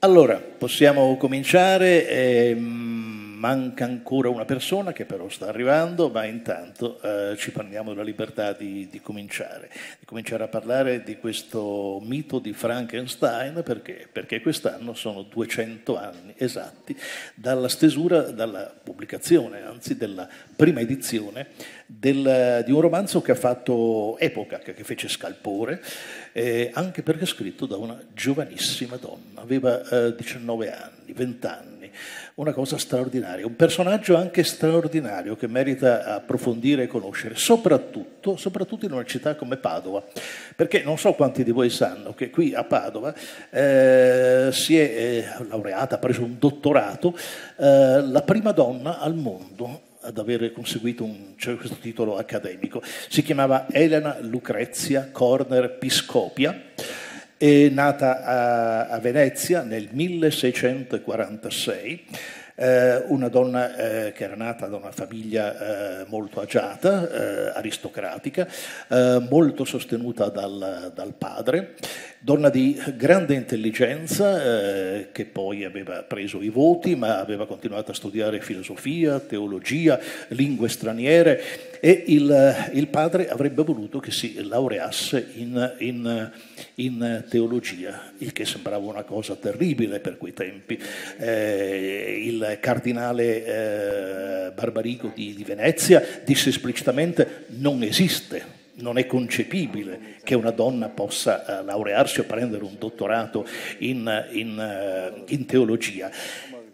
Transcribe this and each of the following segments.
Allora, possiamo cominciare. Ehm manca ancora una persona che però sta arrivando, ma intanto eh, ci prendiamo la libertà di, di, cominciare, di cominciare a parlare di questo mito di Frankenstein perché, perché quest'anno sono 200 anni esatti dalla stesura, dalla pubblicazione anzi della prima edizione del, di un romanzo che ha fatto epoca, che, fece scalpore, eh, anche perché scritto da una giovanissima donna, aveva eh, 19 anni, 20 anni una cosa straordinaria, un personaggio anche straordinario che merita approfondire e conoscere, soprattutto, soprattutto in una città come Padova, perché non so quanti di voi sanno che qui a Padova eh, si è eh, laureata, ha preso un dottorato, eh, la prima donna al mondo ad aver conseguito un, cioè questo titolo accademico. Si chiamava Elena Lucrezia Corner Piscopia è nata a, a Venezia nel 1646 eh, una donna eh, che era nata da una famiglia eh, molto agiata, eh, aristocratica, eh, molto sostenuta dal, dal padre donna di grande intelligenza eh, che poi aveva preso i voti ma aveva continuato a studiare filosofia, teologia, lingue straniere e il, il padre avrebbe voluto che si laureasse in, in, in, teologia, il che sembrava una cosa terribile per quei tempi. Eh, il cardinale eh, Barbarico di, di Venezia disse esplicitamente non esiste non è concepibile che una donna possa eh, laurearsi o prendere un dottorato in, in, eh, in teologia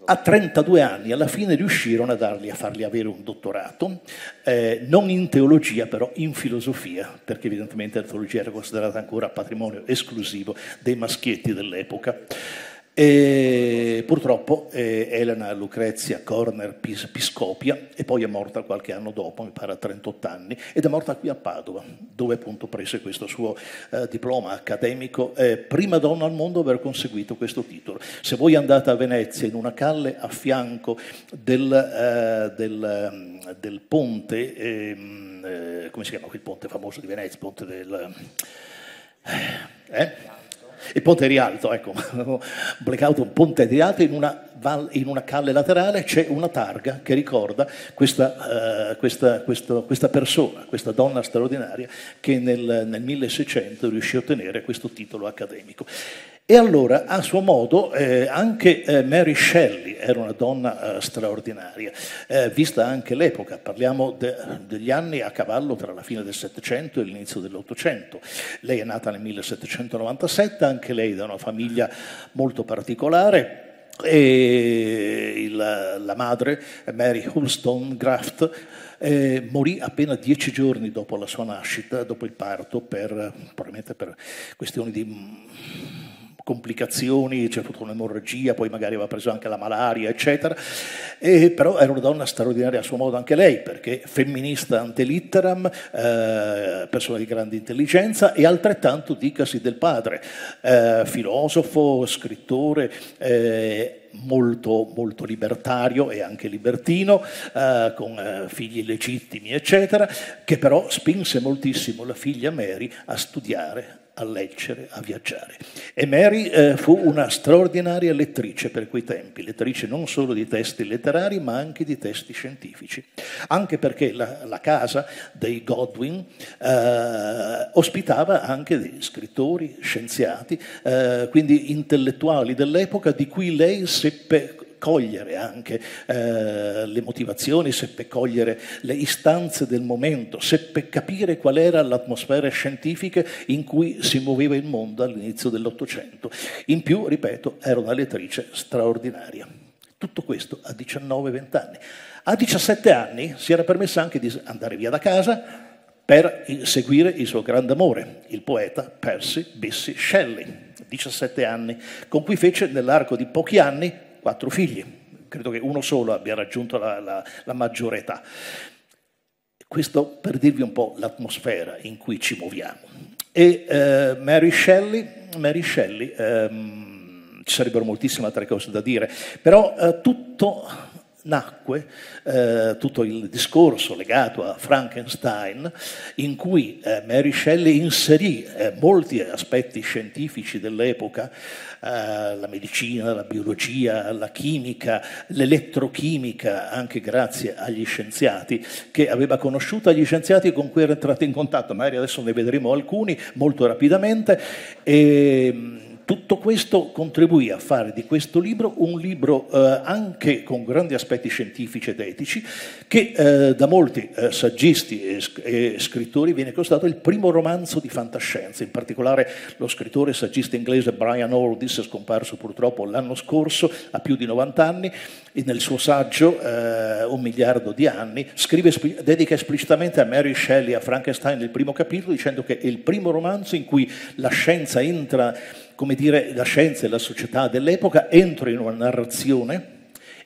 a 32 anni alla fine riuscirono a, dargli, a fargli avere un dottorato, eh, non in teologia però in filosofia, perché evidentemente la teologia era considerata ancora patrimonio esclusivo dei maschietti dell'epoca. E purtroppo eh, Elena Lucrezia Corner Pis- Piscopia e poi è morta qualche anno dopo, mi pare a 38 anni, ed è morta qui a Padova, dove appunto prese questo suo eh, diploma accademico, eh, prima donna al mondo aver conseguito questo titolo. Se voi andate a Venezia in una calle a fianco del, eh, del, mm, del ponte, ehm, eh, come si chiama quel ponte famoso di Venezia, ponte del... Eh? eh? il Ponte Rialto, ecco, blackout un Ponte Rialto in una, in una calle laterale c'è una targa che ricorda questa, uh, questa, questa, questa, persona, questa donna straordinaria che nel, nel 1600 riuscì a ottenere questo titolo accademico. E allora, a suo modo, eh, anche eh, Mary Shelley era una donna eh, straordinaria, eh, vista anche l'epoca, parliamo de, degli anni a cavallo tra la fine del Settecento e l'inizio dell'Ottocento. Lei è nata nel 1797, anche lei da una famiglia molto particolare, e la, la, madre, Mary Hulstone Graft, eh, morì appena dieci giorni dopo la sua nascita, dopo il parto, per, probabilmente per questioni di complicazioni, c'è stata un'emorragia, poi magari aveva preso anche la malaria, eccetera. E, però era una donna straordinaria a suo modo anche lei, perché femminista antelitteram, eh, persona di grande intelligenza e altrettanto dicasi del padre, eh, filosofo, scrittore. Eh, molto, molto libertario e anche libertino, eh, con eh, figli legittimi, eccetera, che però spinse moltissimo la figlia Mary a studiare, a leggere, a viaggiare. E Mary eh, fu una straordinaria lettrice per quei tempi, lettrice non solo di testi letterari ma anche di testi scientifici, anche perché la, la casa dei Godwin eh, ospitava anche dei scrittori, scienziati, eh, quindi intellettuali dell'epoca di cui lei seppe cogliere anche eh, le motivazioni, seppe cogliere le istanze del momento, seppe capire qual era l'atmosfera scientifica in cui si muoveva il mondo all'inizio dell'Ottocento. In più, ripeto, era una lettrice straordinaria. Tutto questo a 19-20 anni. A 17 anni si era permessa anche di andare via da casa, per seguire il suo grande amore, il poeta Percy Bissy Shelley, 17 anni, con cui fece nell'arco di pochi anni quattro figli, credo che uno solo abbia raggiunto la, la, la maggiore età. Questo per dirvi un po' l'atmosfera in cui ci muoviamo. E eh, Mary Shelley, Mary Shelley ehm, ci sarebbero moltissime altre cose da dire, però eh, tutto nacque eh, tutto il discorso legato a Frankenstein, in cui eh, Mary Shelley inserì eh, molti aspetti scientifici dell'epoca, eh, la medicina, la biologia, la chimica, l'elettrochimica, anche grazie agli scienziati, che aveva conosciuto agli scienziati con cui era entrato in contatto. Magari adesso ne vedremo alcuni molto rapidamente. E, ehm, tutto questo contribuì a fare di questo libro un libro eh, anche con grandi aspetti scientifici ed etici che eh, da molti eh, saggisti e, e, scrittori viene considerato il primo romanzo di fantascienza, in particolare lo scrittore e saggista inglese Brian Aldiss, scomparso purtroppo l'anno scorso a più di 90 anni, e nel suo saggio eh, Un miliardo di anni scrive, dedica esplicitamente a Mary Shelley e a Frankenstein il primo capitolo dicendo che è il primo romanzo in cui la scienza entra come dire, la scienza e la società dell'epoca, entro in una narrazione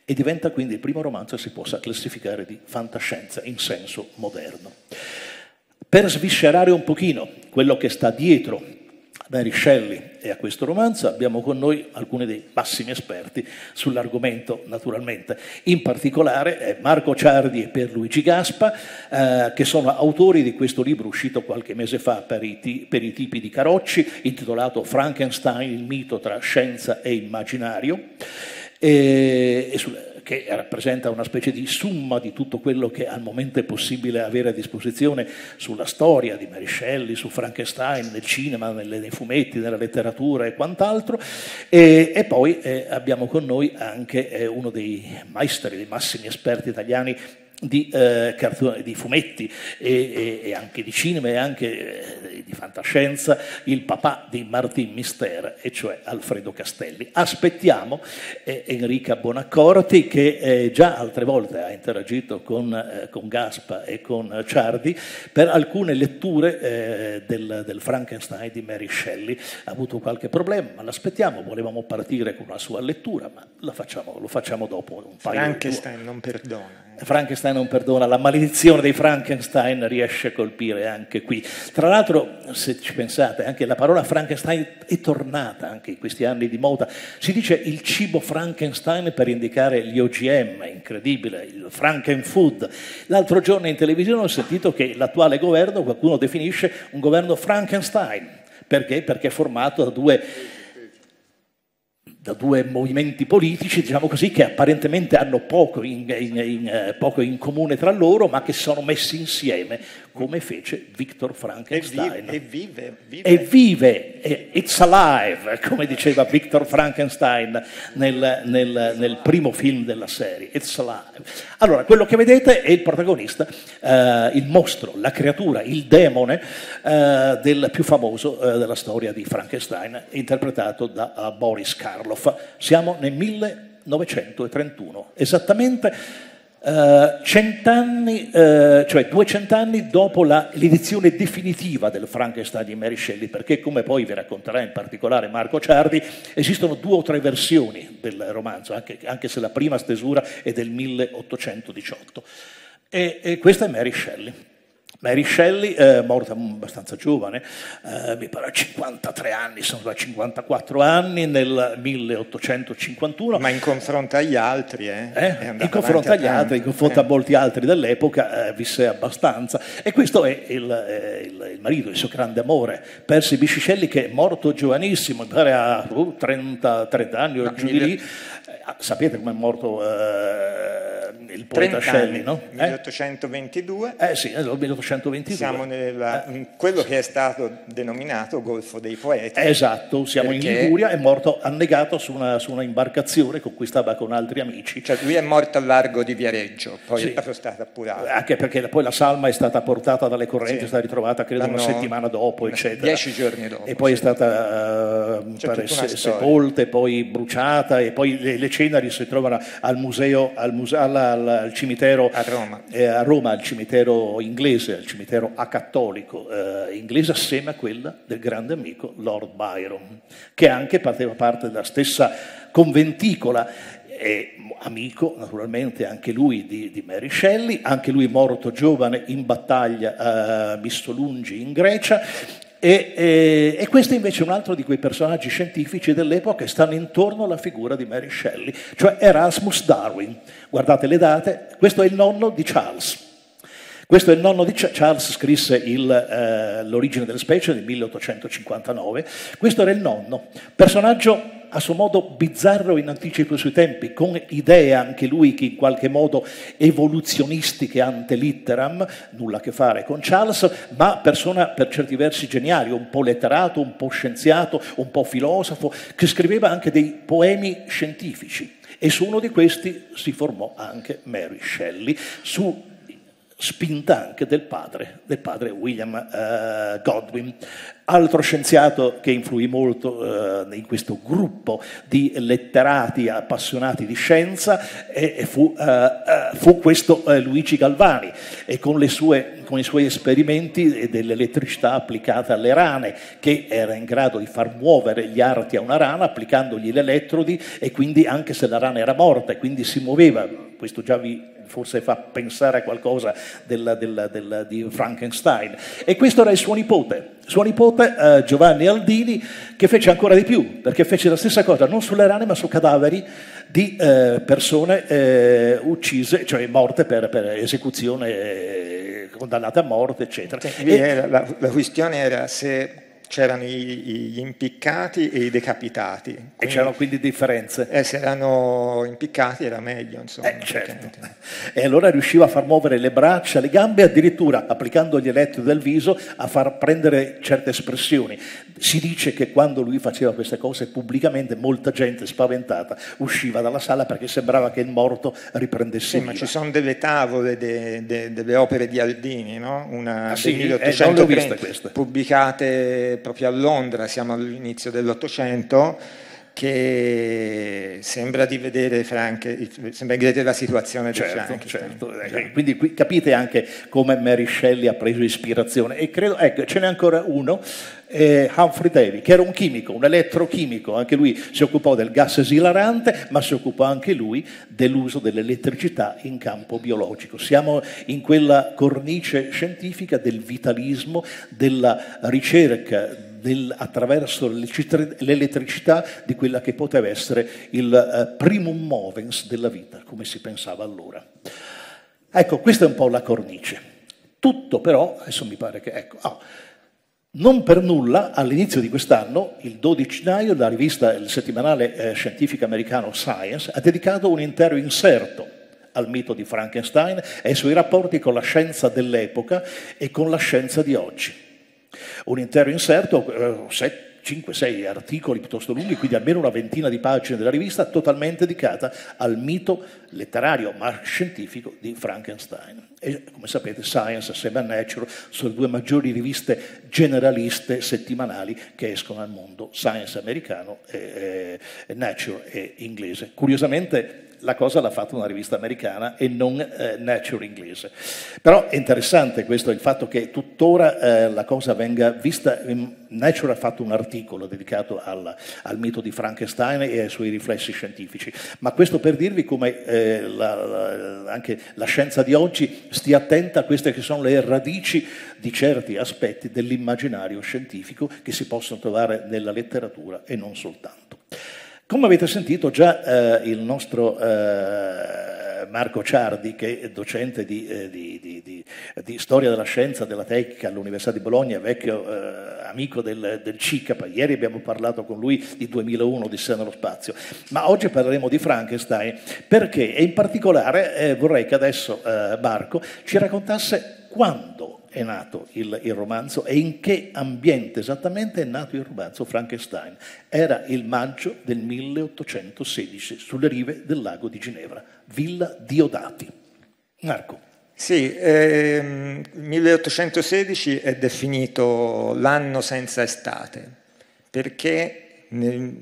e diventa quindi il primo romanzo che si possa classificare di fantascienza in senso moderno. Per sviscerare un pochino quello che sta dietro Mary Shelley e a questo romanzo abbiamo con noi alcuni dei massimi esperti sull'argomento naturalmente, in particolare eh, Marco Ciardi e Pierluigi Gaspa eh, che sono autori di questo libro uscito qualche mese fa per i, per i tipi di Carocci intitolato Frankenstein, il mito tra scienza e immaginario e, e sulle che rappresenta una specie di summa di tutto quello che al momento è possibile avere a disposizione sulla storia di Mary Shelley, su Frankenstein, nel cinema, nei fumetti, nella letteratura e quant'altro. E, e poi eh, abbiamo con noi anche eh, uno dei maestri, dei massimi esperti italiani di, eh, cartone, di fumetti e, e, e, anche di cinema e anche eh, di fantascienza, il papà di Martin Mister, e cioè Alfredo Castelli. Aspettiamo eh, Enrica Bonaccorti che eh, già altre volte ha interagito con, eh, con, Gaspa e con Ciardi per alcune letture eh, del, del, Frankenstein di Mary Shelley. Ha avuto qualche problema, ma l'aspettiamo, volevamo partire con una sua lettura, ma facciamo, lo facciamo dopo un paio di Frankenstein non perdona. Frankenstein non perdona, la maledizione dei Frankenstein riesce a colpire anche qui. Tra l'altro, se ci pensate, anche la parola Frankenstein è tornata anche in questi anni di moda. Si dice il cibo Frankenstein per indicare gli OGM, incredibile, il Frankenfood. L'altro giorno in televisione ho sentito che l'attuale governo qualcuno definisce un governo Frankenstein. Perché? Perché è formato da due da due movimenti politici, diciamo così, che apparentemente hanno poco in, in, in, eh, poco in, comune tra loro, ma che sono messi insieme come fece Victor Frankenstein. E vive, vive. E vive, it's alive, come diceva Victor Frankenstein nel, nel, nel, primo film della serie, it's alive. Allora, quello che vedete è il protagonista, eh, il mostro, la creatura, il demone eh, del più famoso eh, della storia di Frankenstein, interpretato da eh, Boris Karloff. Siamo nel 1931, esattamente eh, cent'anni, uh, cioè 200 anni dopo la, l'edizione definitiva del Frankenstein di Mary Shelley, perché come poi vi racconterà in particolare Marco Ciardi, esistono due o tre versioni del romanzo, anche, anche se la prima stesura è del 1818. E, e questa è Mary Shelley. Mary Shelley, eh, morta abbastanza giovane, eh, mi pare a 53 anni, sono da 54 anni, nel 1851. Ma in confronto agli altri, eh? eh? In confronto agli altri, in confronto a molti altri dell'epoca, eh, visse abbastanza. E questo è il, eh, il, il, marito, il suo grande amore, Percy Biscicelli, che è morto giovanissimo, mi pare a 30, uh, 30 anni o giù di lì. Eh, ah, sapete com'è morto il poeta Shelley, no? 1822. Eh, eh sì, 1822. Eh, siamo nella, eh. quello che è stato denominato Golfo dei Poeti. Esatto, siamo in Liguria, è morto annegato su una, su una, imbarcazione con cui stava con altri amici. Cioè lui è morto al largo di Viareggio, poi sì. è stato stato appurato. Eh, anche perché poi la salma è stata portata dalle correnti, sì. è stata ritrovata credo L'hanno, una settimana dopo, eccetera. Dieci giorni dopo. E poi sì. è stata eh, pare, se, sepolta, poi bruciata, e poi le, le ceneri si trovano al museo, al museo alla, alla al, cimitero a Roma. Eh, a Roma. al cimitero inglese, al cimitero acattolico eh, inglese, assieme a quella del grande amico Lord Byron, che anche faceva parte della stessa conventicola è amico naturalmente anche lui di, di, Mary Shelley, anche lui morto giovane in battaglia a eh, Mistolungi in Grecia e, e, e, questo invece è un altro di quei personaggi scientifici dell'epoca che stanno intorno alla figura di Mary Shelley, cioè Erasmus Darwin. Guardate le date, questo è il nonno di Charles. Questo è il nonno di Charles, Charles scrisse il, eh, L'origine delle specie nel 1859, questo era il nonno, personaggio a suo modo bizzarro in anticipo sui tempi, con idee anche lui che in qualche modo evoluzionistiche ante litteram, nulla a che fare con Charles, ma persona per certi versi geniale, un po' letterato, un po' scienziato, un po' filosofo, che scriveva anche dei poemi scientifici. E su uno di questi si formò anche Mary Shelley, su spinta anche del padre, del padre William uh, Godwin. Altro scienziato che influì molto eh, in questo gruppo di letterati appassionati di scienza e, e fu, eh, eh fu, questo eh, Luigi Galvani e con, sue, con i suoi esperimenti eh, dell'elettricità applicata alle rane che era in grado di far muovere gli arti a una rana applicandogli gli elettrodi e quindi anche se la rana era morta e quindi si muoveva, questo già vi forse fa pensare a qualcosa della, della, della, di Frankenstein. E questo era il suo nipote, suo nipote eh, Giovanni Aldini che fece ancora di più, perché fece la stessa cosa non sulle rane ma su cadaveri di eh, persone eh, uccise, cioè morte per, per esecuzione, eh, condannate a morte, eccetera. Cioè, e, la, la questione era se c'erano gli impiccati e i decapitati. Quindi, e c'erano quindi differenze. Eh, se erano impiccati era meglio, insomma. Eh, certo. E allora riusciva a far muovere le braccia, le gambe, addirittura applicando gli elettri del viso a far prendere certe espressioni. Si dice che quando lui faceva queste cose pubblicamente molta gente spaventata usciva dalla sala perché sembrava che il morto riprendesse sì, ma ci sono delle tavole, de, de, delle opere di Aldini, no? Una ah, sì, 1830, eh, pubblicate proprio a Londra, siamo all'inizio dell'Ottocento, che sembra di vedere Franke, sembra di vedere la situazione certo, di Frank. Certo. Eh, quindi qui capite anche come Mary Shelley ha preso ispirazione. E credo, ecco, ce n'è ancora uno, eh, Humphrey Davy, che era un chimico, un elettrochimico, anche lui si occupò del gas esilarante, ma si occupò anche lui dell'uso dell'elettricità in campo biologico. Siamo in quella cornice scientifica del vitalismo, della ricerca del, attraverso l'elettricità di quella che poteva essere il eh, primum movens della vita, come si pensava allora. Ecco, questa è un po' la cornice. Tutto però, adesso mi pare che, ecco, oh, non per nulla all'inizio di quest'anno, il 12 gennaio, la rivista, il settimanale eh, scientifico americano Science ha dedicato un intero inserto al mito di Frankenstein e ai suoi rapporti con la scienza dell'epoca e con la scienza di oggi. Un intero inserto, 5-6 eh, articoli piuttosto lunghi, quindi almeno una ventina di pagine della rivista, totalmente dedicata al mito letterario ma scientifico di Frankenstein. E come sapete Science assieme a Nature sono le due maggiori riviste generaliste settimanali che escono al mondo, Science americano e, e Nature e inglese. Curiosamente la cosa l'ha fatta una rivista americana e non eh, Nature inglese. Però è interessante questo, il fatto che tuttora eh, la cosa venga vista, Nature ha fatto un articolo dedicato al, al, mito di Frankenstein e ai suoi riflessi scientifici, ma questo per dirvi come eh, la, la, anche la scienza di oggi stia attenta a queste che sono le radici di certi aspetti dell'immaginario scientifico che si possono trovare nella letteratura e non soltanto. Come avete sentito già eh, il nostro eh, Marco Ciardi, che è docente di, eh, di, di, di, storia della scienza, della tecnica all'Università di Bologna, vecchio eh, amico del, del CICAP, ieri abbiamo parlato con lui di 2001, di Sé nello Spazio, ma oggi parleremo di Frankenstein perché, e in particolare eh, vorrei che adesso eh, Marco ci raccontasse quando è nato il, il, romanzo e in che ambiente esattamente è nato il romanzo Frankenstein. Era il maggio del 1816 sulle rive del lago di Ginevra, Villa Diodati. Marco. Sì, eh, 1816 è definito l'anno senza estate, perché nel,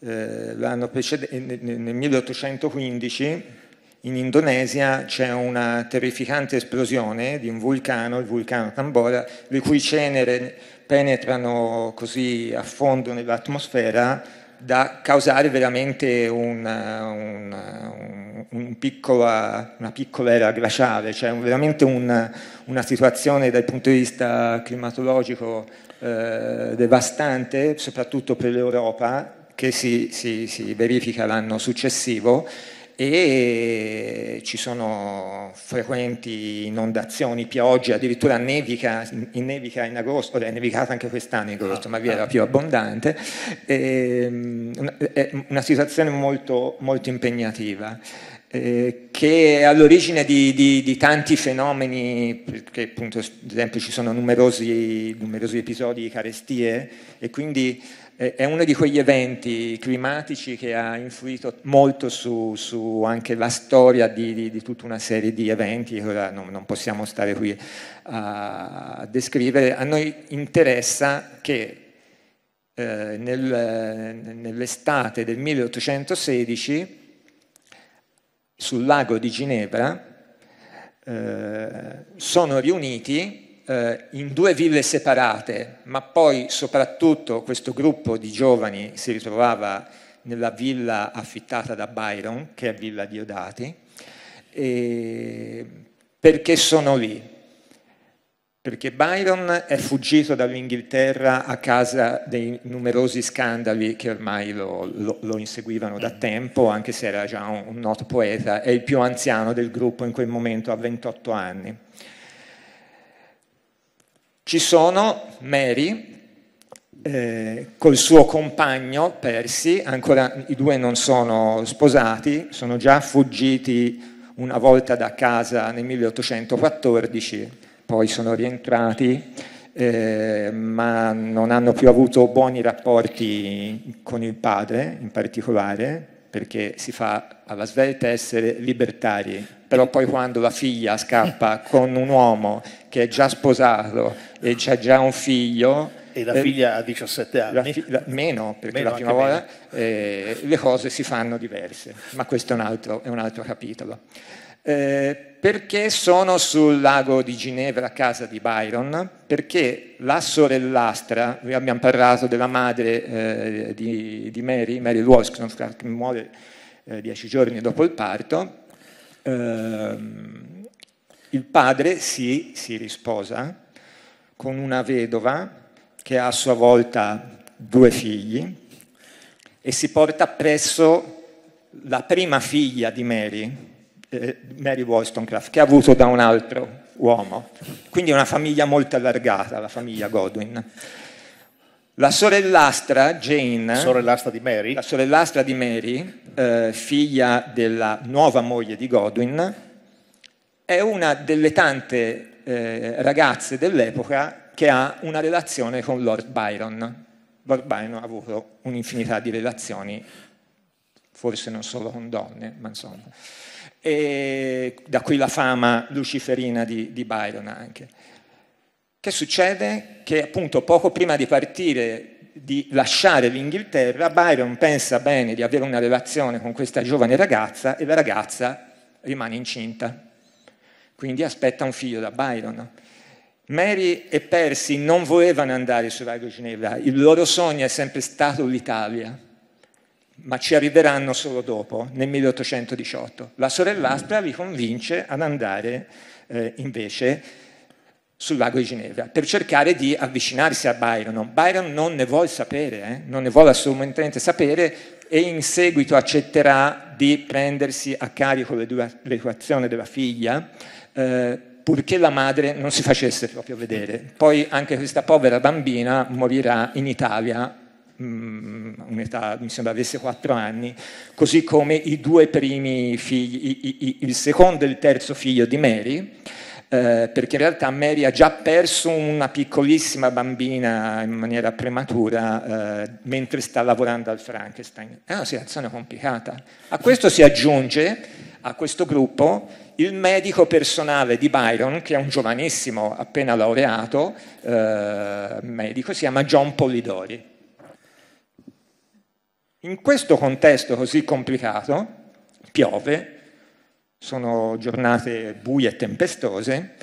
eh, nel, nel 1815 in Indonesia c'è una terrificante esplosione di un vulcano, il vulcano Tambora, le cui cenere penetrano così a fondo nell'atmosfera da causare veramente una, una, un piccola, una piccola era glaciale, cioè veramente un, una situazione dal punto di vista climatologico eh, devastante, soprattutto per l'Europa, che si, si, si verifica l'anno successivo e ci sono frequenti inondazioni, piogge, addirittura nevica in, nevica in agosto, è nevicata anche quest'anno in ah, agosto, ma vi ah. era più abbondante, e, ehm, è una situazione molto, molto impegnativa. Eh, che è all'origine di, di, di, tanti fenomeni, perché appunto ad esempio ci sono numerosi, numerosi episodi di carestie e quindi è uno di quegli eventi climatici che ha influito molto su, su anche la storia di, di, di, tutta una serie di eventi che ora non, non possiamo stare qui a, descrivere. A noi interessa che eh, nel, nell'estate del 1816 sul lago di Ginevra eh, sono riuniti eh, in due ville separate, ma poi soprattutto questo gruppo di giovani si ritrovava nella villa affittata da Byron, che è Villa Diodati, perché sono lì? Perché Byron è fuggito dall'Inghilterra a causa dei numerosi scandali che ormai lo, lo, lo inseguivano da tempo, anche se era già un, un noto poeta, è il più anziano del gruppo in quel momento, ha 28 anni. Ci sono Mary eh, col suo compagno Percy, ancora i due non sono sposati, sono già fuggiti una volta da casa nel 1814, poi sono rientrati, eh, ma non hanno più avuto buoni rapporti con il padre in particolare, perché si fa alla svelta essere libertari, però poi quando la figlia scappa con un uomo che è già sposato e c'è già un figlio. E la figlia ha 17 anni? La fi- la, meno, perché meno, la prima volta eh, le cose si fanno diverse, ma questo è un altro, è un altro capitolo. Eh, perché sono sul lago di Ginevra a casa di Byron? Perché la sorellastra, noi abbiamo parlato della madre eh, di, di, Mary, Mary Wollstonecraft, che muore eh, dieci giorni dopo il parto, ehm, il padre si, si risposa con una vedova che ha a sua volta due figli e si porta presso la prima figlia di Mary, eh, Mary Wollstonecraft, che ha avuto da un altro uomo. Quindi è una famiglia molto allargata, la famiglia Godwin. La sorellastra Jane, sorellastra di Mary, la sorellastra di Mary eh, figlia della nuova moglie di Godwin, è una delle tante eh, ragazze dell'epoca che ha una relazione con Lord Byron. Lord Byron ha avuto un'infinità di relazioni, forse non solo con donne, ma insomma. E da qui la fama luciferina di, di Byron anche. Che succede? Che appunto poco prima di partire di lasciare l'Inghilterra, Byron pensa bene di avere una relazione con questa giovane ragazza e la ragazza rimane incinta quindi aspetta un figlio da Byron. Mary e Percy non volevano andare su Radio Ginevra, il loro sogno è sempre stato l'Italia, ma ci arriveranno solo dopo, nel 1818. La sorellastra li convince ad andare eh, invece sul lago di Ginevra per cercare di avvicinarsi a Byron. Byron non ne vuole sapere, eh? non ne vuole assolutamente sapere e in seguito accetterà di prendersi a carico l'educazione della figlia eh, purché la madre non si facesse proprio vedere. Poi anche questa povera bambina morirà in Italia, mh, mm, un'età, mi sembra avesse 4 anni, così come i due primi figli, i, i, il secondo e il terzo figlio di Mary. Eh, perché in realtà Mary ha già perso una piccolissima bambina in maniera prematura eh, mentre sta lavorando al Frankenstein. È una situazione complicata. A questo si aggiunge, a questo gruppo, il medico personale di Byron, che è un giovanissimo appena laureato, eh, medico, si chiama John Polidori. In questo contesto così complicato, piove, sono giornate buie e tempestose,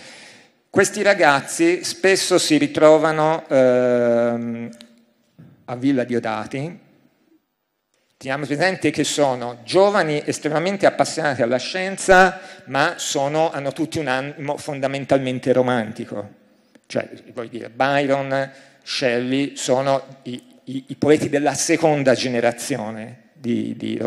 questi ragazzi spesso si ritrovano eh, a Villa Diodati, Teniamo presente che sono giovani estremamente appassionati alla scienza, ma sono, hanno tutti un animo fondamentalmente romantico. Cioè, voglio dire, Byron, Shelley sono i, i, i poeti della seconda generazione di, di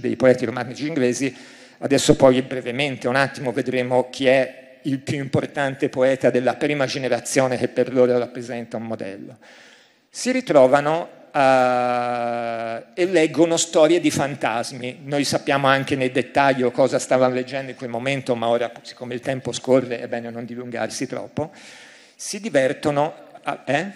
dei poeti romantici inglesi. Adesso poi brevemente, un attimo, vedremo chi è il più importante poeta della prima generazione che per loro rappresenta un modello. Si ritrovano Uh, e leggono storie di fantasmi. Noi sappiamo anche nel dettaglio cosa stavano leggendo in quel momento, ma ora, siccome il tempo scorre, è bene non dilungarsi troppo. Si divertono. A, eh?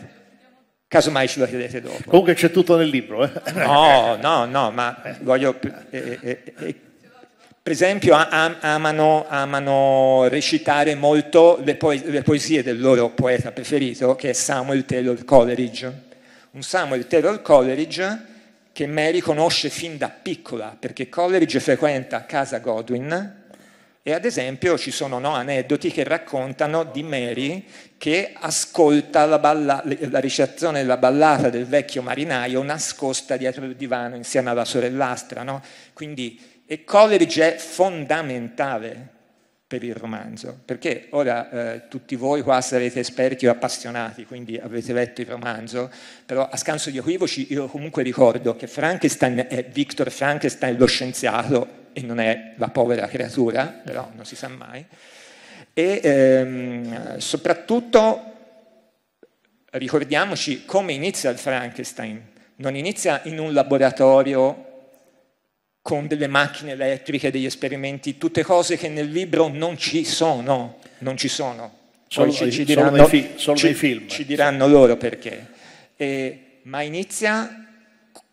Casomai ce lo chiedete dopo. Comunque c'è tutto nel libro. Eh? No, no, no, ma voglio. Eh, per esempio, am, amano, amano, recitare molto le, poesie del loro poeta preferito, che è Samuel Taylor Coleridge un Samuel Taylor Coleridge che Mary conosce fin da piccola, perché Coleridge frequenta casa Godwin e ad esempio ci sono no, aneddoti che raccontano di Mary che ascolta la, balla- la recitazione della ballata del vecchio marinaio nascosta dietro il divano insieme alla sorellastra. No? Quindi, e Coleridge è fondamentale per il romanzo, perché ora eh, tutti voi qua sarete esperti o appassionati, quindi avete letto il romanzo, però a scanso di equivoci io comunque ricordo che Frankenstein è Victor Frankenstein lo scienziato e non è la povera creatura, però non si sa mai, e ehm, soprattutto ricordiamoci come inizia il Frankenstein, non inizia in un laboratorio con delle macchine elettriche, degli esperimenti, tutte cose che nel libro non ci sono, non ci sono. Solo, ci, ci, diranno, solo, fi- solo ci, film. Ci diranno loro perché. E, ma inizia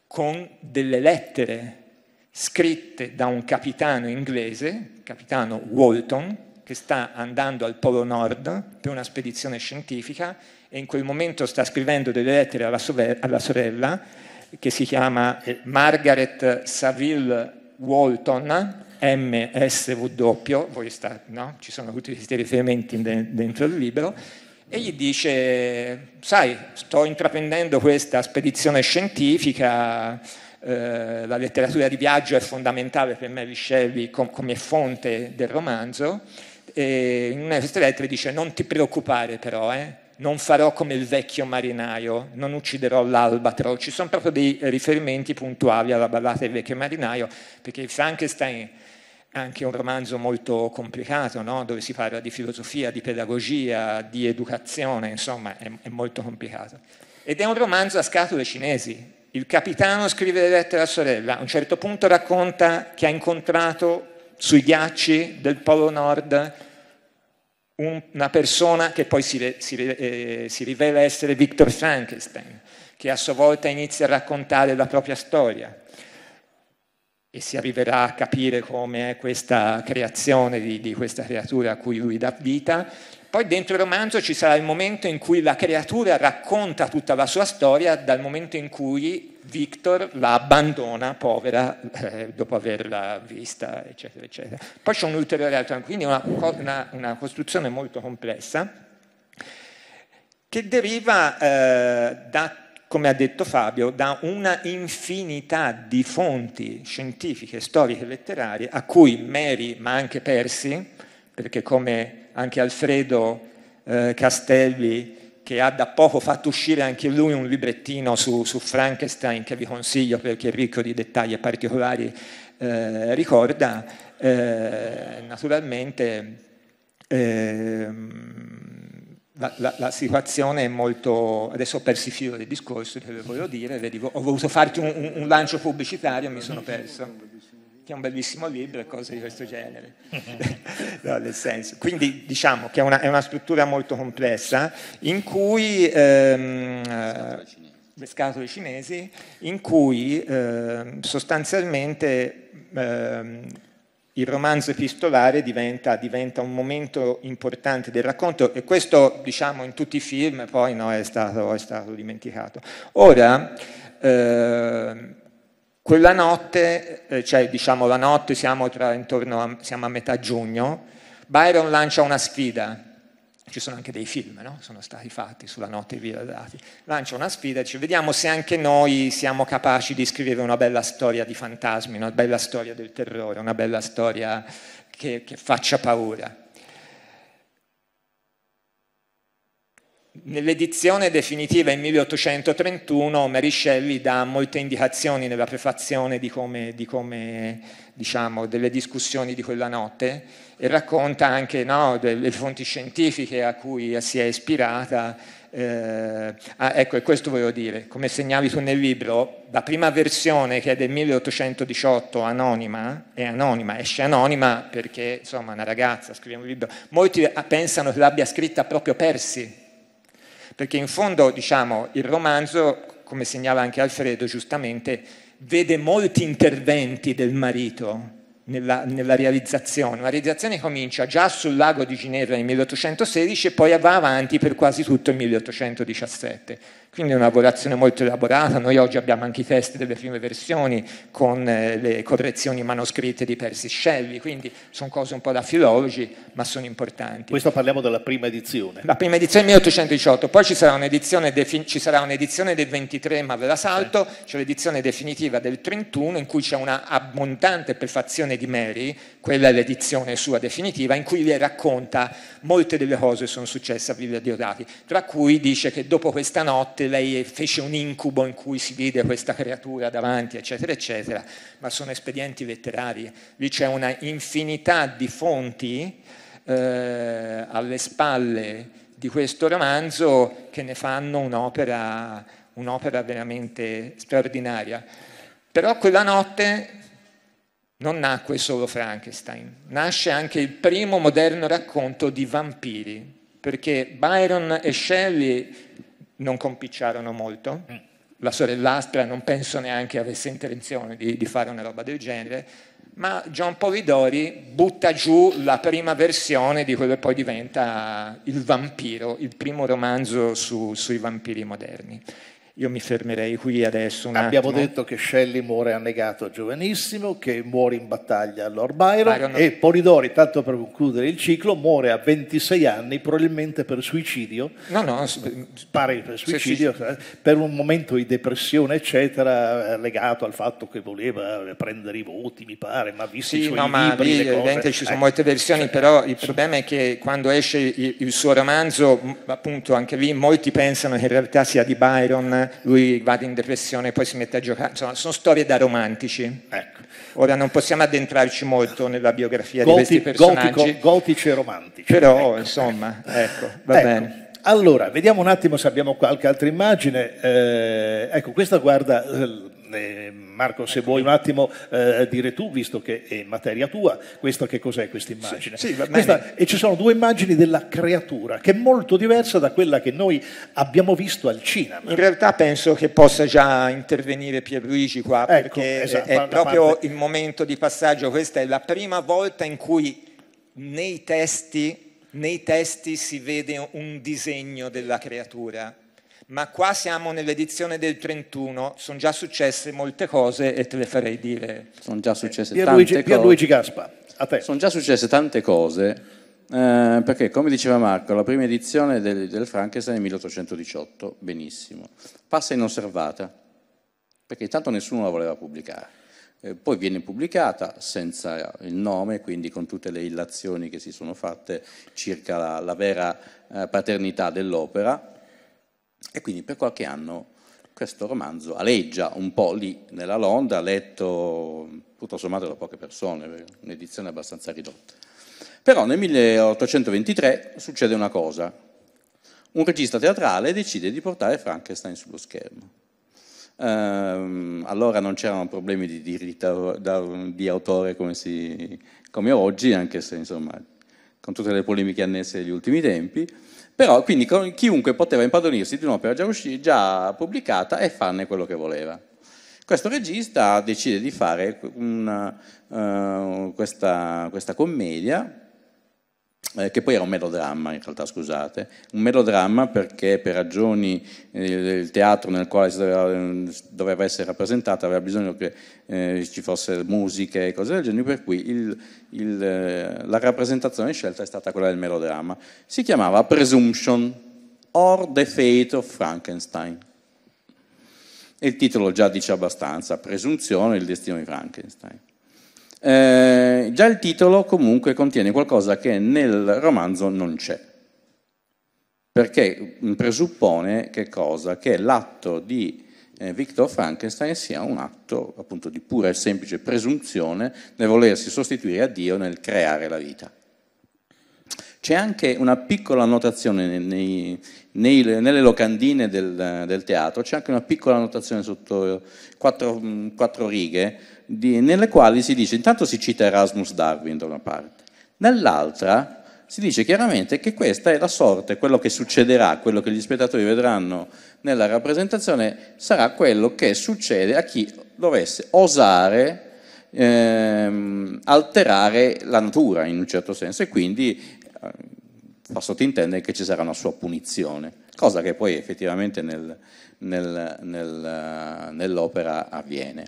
con delle lettere scritte da un capitano inglese, capitano Walton, che sta andando al Polo Nord per una spedizione scientifica e in quel momento sta scrivendo delle lettere alla, sover- alla sorella che si chiama eh, Margaret Saville Walton, MSW, voi sta, no? ci sono tutti questi riferimenti dentro il libro, e gli dice, sai, sto intraprendendo questa spedizione scientifica, eh, la letteratura di viaggio è fondamentale per Mary Shelley com- come fonte del romanzo, e in una di queste lettere dice, non ti preoccupare però, eh, non farò come il vecchio marinaio, non ucciderò l'albatro, ci sono proprio dei riferimenti puntuali alla ballata del vecchio marinaio, perché Frankenstein è anche un romanzo molto complicato, no? dove si parla di filosofia, di pedagogia, di educazione, insomma è, è molto complicato. Ed è un romanzo a scatole cinesi. Il capitano scrive le lettere alla sorella, a un certo punto racconta che ha incontrato sui ghiacci del Polo Nord una persona che poi si, si, eh, si rivela essere Victor Frankenstein, che a sua volta inizia a raccontare la propria storia e si arriverà a capire come è questa creazione di, di questa creatura a cui lui dà vita, poi dentro il romanzo ci sarà il momento in cui la creatura racconta tutta la sua storia dal momento in cui Victor la abbandona, povera, eh, dopo averla vista, eccetera, eccetera. Poi c'è un ulteriore altro, quindi una, una, una costruzione molto complessa che deriva eh, da come ha detto Fabio, da una infinità di fonti scientifiche, storiche e letterarie a cui Mary, ma anche Percy, perché come anche Alfredo eh, Castelli, che ha da poco fatto uscire anche lui un librettino su, su Frankenstein che vi consiglio perché è ricco di dettagli e particolari, eh, ricorda eh, naturalmente eh, la, la, la, situazione è molto, adesso ho perso il filo del discorso che volevo dire, ho voluto farti un, un lancio pubblicitario e mi sono perso che è un bellissimo libro e cose di questo genere. no, nel senso. Quindi diciamo che è una, è una struttura molto complessa in cui... Ehm, eh, scatole cinesi, in cui eh, sostanzialmente eh, il romanzo epistolare diventa, diventa, un momento importante del racconto e questo diciamo in tutti i film poi no, è, stato, è, stato, dimenticato. Ora, eh, quella notte, eh, cioè diciamo la notte, siamo, tra, a, siamo a metà giugno, Byron lancia una sfida ci sono anche dei film, no? sono stati fatti sulla notte e via Dati, lancia una sfida e dice vediamo se anche noi siamo capaci di scrivere una bella storia di fantasmi, una bella storia del terrore, una bella storia che, che faccia paura. Nell'edizione definitiva in 1831 Mariscelli dà molte indicazioni nella prefazione di come, di come, diciamo, delle discussioni di quella notte e racconta anche no, delle fonti scientifiche a cui si è ispirata. Eh, ah, ecco, e questo volevo dire, come segnali tu nel libro, la prima versione che è del 1818 anonima, è anonima, esce anonima perché insomma una ragazza scrive un libro, molti ah, pensano che l'abbia scritta proprio Persi perché in fondo diciamo, il romanzo, come segnala anche Alfredo giustamente, vede molti interventi del marito nella, nella, realizzazione. La realizzazione comincia già sul lago di Ginevra nel 1816 e poi va avanti per quasi tutto il 1817. Quindi è una lavorazione molto elaborata, noi oggi abbiamo anche i testi delle prime versioni con eh, le correzioni manoscritte di Persi Scelli, quindi sono cose un po' da filologi, ma sono importanti. Questo parliamo della prima edizione. La prima edizione 1818, poi ci sarà un'edizione, defin- ci sarà un'edizione del 23, ma ve la salto, sì. c'è l'edizione definitiva del 31 in cui c'è una abbondante prefazione di Mary, quella è l'edizione sua definitiva, in cui le racconta molte delle cose che sono successe a Villa Diodati, tra cui dice che dopo questa notte lei fece un incubo in cui si vide questa creatura davanti, eccetera, eccetera, ma sono espedienti letterari. Lì c'è una infinità di fonti eh, alle spalle di questo romanzo che ne fanno un'opera, un'opera veramente straordinaria. Però quella notte non nacque solo Frankenstein, nasce anche il primo moderno racconto di vampiri, perché Byron e Shelley non compicciarono molto. Mm. La sorellastra non penso neanche avesse intenzione di, di fare una roba del genere, ma John Polidori butta giù la prima versione di quello che poi diventa Il vampiro, il primo romanzo su, sui vampiri moderni io mi fermerei qui adesso. Abbiamo attimo. detto che Shelley muore annegato giovanissimo, che muore in battaglia a Lord Byron, Byron e Polidori, tanto per concludere il ciclo, muore a 26 anni, probabilmente per suicidio. No, no, pare per suicidio, si... Eh, per un momento di depressione, eccetera, eh, legato al fatto che voleva prendere i voti, mi pare, ma visto sì, i suoi no, ma libri, lì, cose, ci sono eh, molte versioni, cioè, però il problema è che quando esce il, il suo romanzo, appunto, anche lì molti pensano che in realtà sia di Byron lui va in depressione e poi si mette a giocare, insomma sono storie da romantici. Ecco. Ora non possiamo addentrarci molto nella biografia Golti, di questi personaggi. gotici e romantici. Però ecco. insomma, ecco, va ecco. bene. Allora, vediamo un attimo se abbiamo qualche altra immagine. Eh, ecco, questa guarda eh, eh, Marco, se ecco. vuoi un attimo eh, dire tu, visto che è materia tua, questa che cos'è questa immagine? Sì, sì, e ci sono due immagini della creatura, che è molto diversa da quella che noi abbiamo visto al cinema. In realtà penso che possa già intervenire Pierluigi qua, ecco, perché esatto, è proprio parte. il momento di passaggio, questa è la prima volta in cui nei testi, nei testi si vede un disegno della creatura ma qua siamo nell'edizione del 31, sono già successe molte cose e te le farei dire. Sono già successe Pierluigi, tante Pierluigi cose. Gaspa, a te. Sono già successe tante cose, eh, perché come diceva Marco, la prima edizione del, del Frankenstein è 1818, benissimo, passa inosservata, perché intanto nessuno la voleva pubblicare. Eh, poi viene pubblicata senza il nome, quindi con tutte le illazioni che si sono fatte circa la, la vera eh, paternità dell'opera, e quindi per qualche anno questo romanzo aleggia un po' lì nella Londra, letto tutto sommato da poche persone, un'edizione abbastanza ridotta. Però nel 1823 succede una cosa. Un regista teatrale decide di portare Frankenstein sullo schermo. Ehm, allora non c'erano problemi di diritto di autore come, si, come, oggi, anche se insomma con tutte le polemiche annesse degli ultimi tempi. Però quindi chiunque poteva impadronirsi di un'opera già, usci- già pubblicata e farne quello che voleva. Questo regista decide di fare una, uh, eh, questa, questa commedia eh, che poi era un melodramma in realtà, scusate, un melodramma perché per ragioni eh, il teatro nel quale doveva, eh, doveva, essere rappresentato aveva bisogno che eh, ci fosse musica e cose del genere, per cui il, il, eh, la rappresentazione scelta è stata quella del melodramma. Si chiamava Presumption or the Fate of Frankenstein. E il titolo già dice abbastanza, Presunzione e il destino di Frankenstein. Eh, già il titolo comunque contiene qualcosa che nel romanzo non c'è, perché presuppone che, che l'atto di eh, Victor Frankenstein sia un atto appunto di pura e semplice presunzione nel volersi sostituire a Dio nel creare la vita. C'è anche una piccola annotazione nei, nei, nelle locandine del, del, teatro, c'è anche una piccola annotazione sotto quattro, quattro righe, di, nelle quali si dice, intanto si cita Erasmus Darwin da una parte, nell'altra si dice chiaramente che questa è la sorte, quello che succederà, quello che gli spettatori vedranno nella rappresentazione, sarà quello che succede a chi dovesse osare Ehm, alterare la natura in un certo senso e quindi fa sottintendere che ci sarà una sua punizione, cosa che poi effettivamente nel, nel, nel, nell'opera avviene.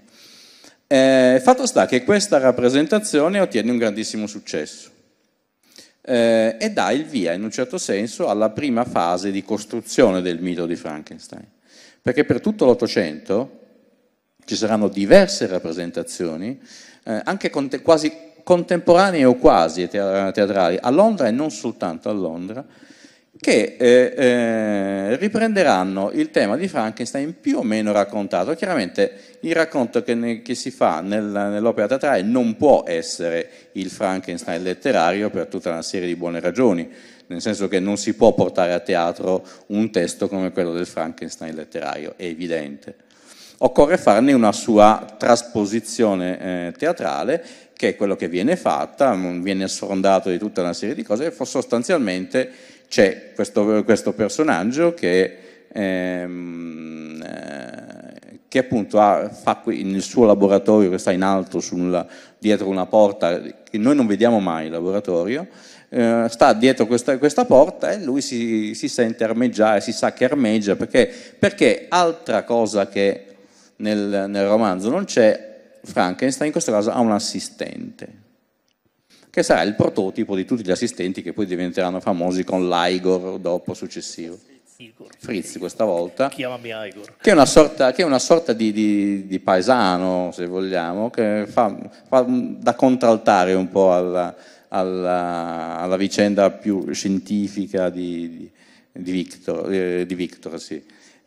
Eh, fatto sta che questa rappresentazione ottiene un grandissimo successo eh, e dà il via, in un certo senso, alla prima fase di costruzione del mito di Frankenstein, perché per tutto l'Ottocento ci saranno diverse rappresentazioni, eh, anche quasi contemporanee o quasi teatrali a Londra e non soltanto a Londra, che eh, eh, riprenderanno il tema di Frankenstein più o meno raccontato. Chiaramente il racconto che, ne, che si fa nel, nell'opera teatrale non può essere il Frankenstein letterario per tutta una serie di buone ragioni, nel senso che non si può portare a teatro un testo come quello del Frankenstein letterario, è evidente occorre farne una sua trasposizione eh, teatrale che è quello che viene fatta, mm, viene sfrondato di tutta una serie di cose e sostanzialmente c'è questo, questo personaggio che, ehm, eh, che appunto ha, fa nel suo laboratorio che sta in alto sulla, dietro una porta, che noi non vediamo mai il laboratorio, eh, sta dietro questa, questa, porta e lui si, si sente armeggiare, si sa che armeggia perché, perché altra cosa che nel, nel romanzo non c'è, Frankenstein in questo caso ha un assistente, che sarà il prototipo di tutti gli assistenti che poi diventeranno famosi con l'Igor dopo successivo. Fritz questa volta, Chiamami Igor. che è una sorta, è una sorta di, di, di, paesano, se vogliamo, che fa, fa da contraltare un po' alla, alla, alla vicenda più scientifica di, di Victor, eh, Victor sì.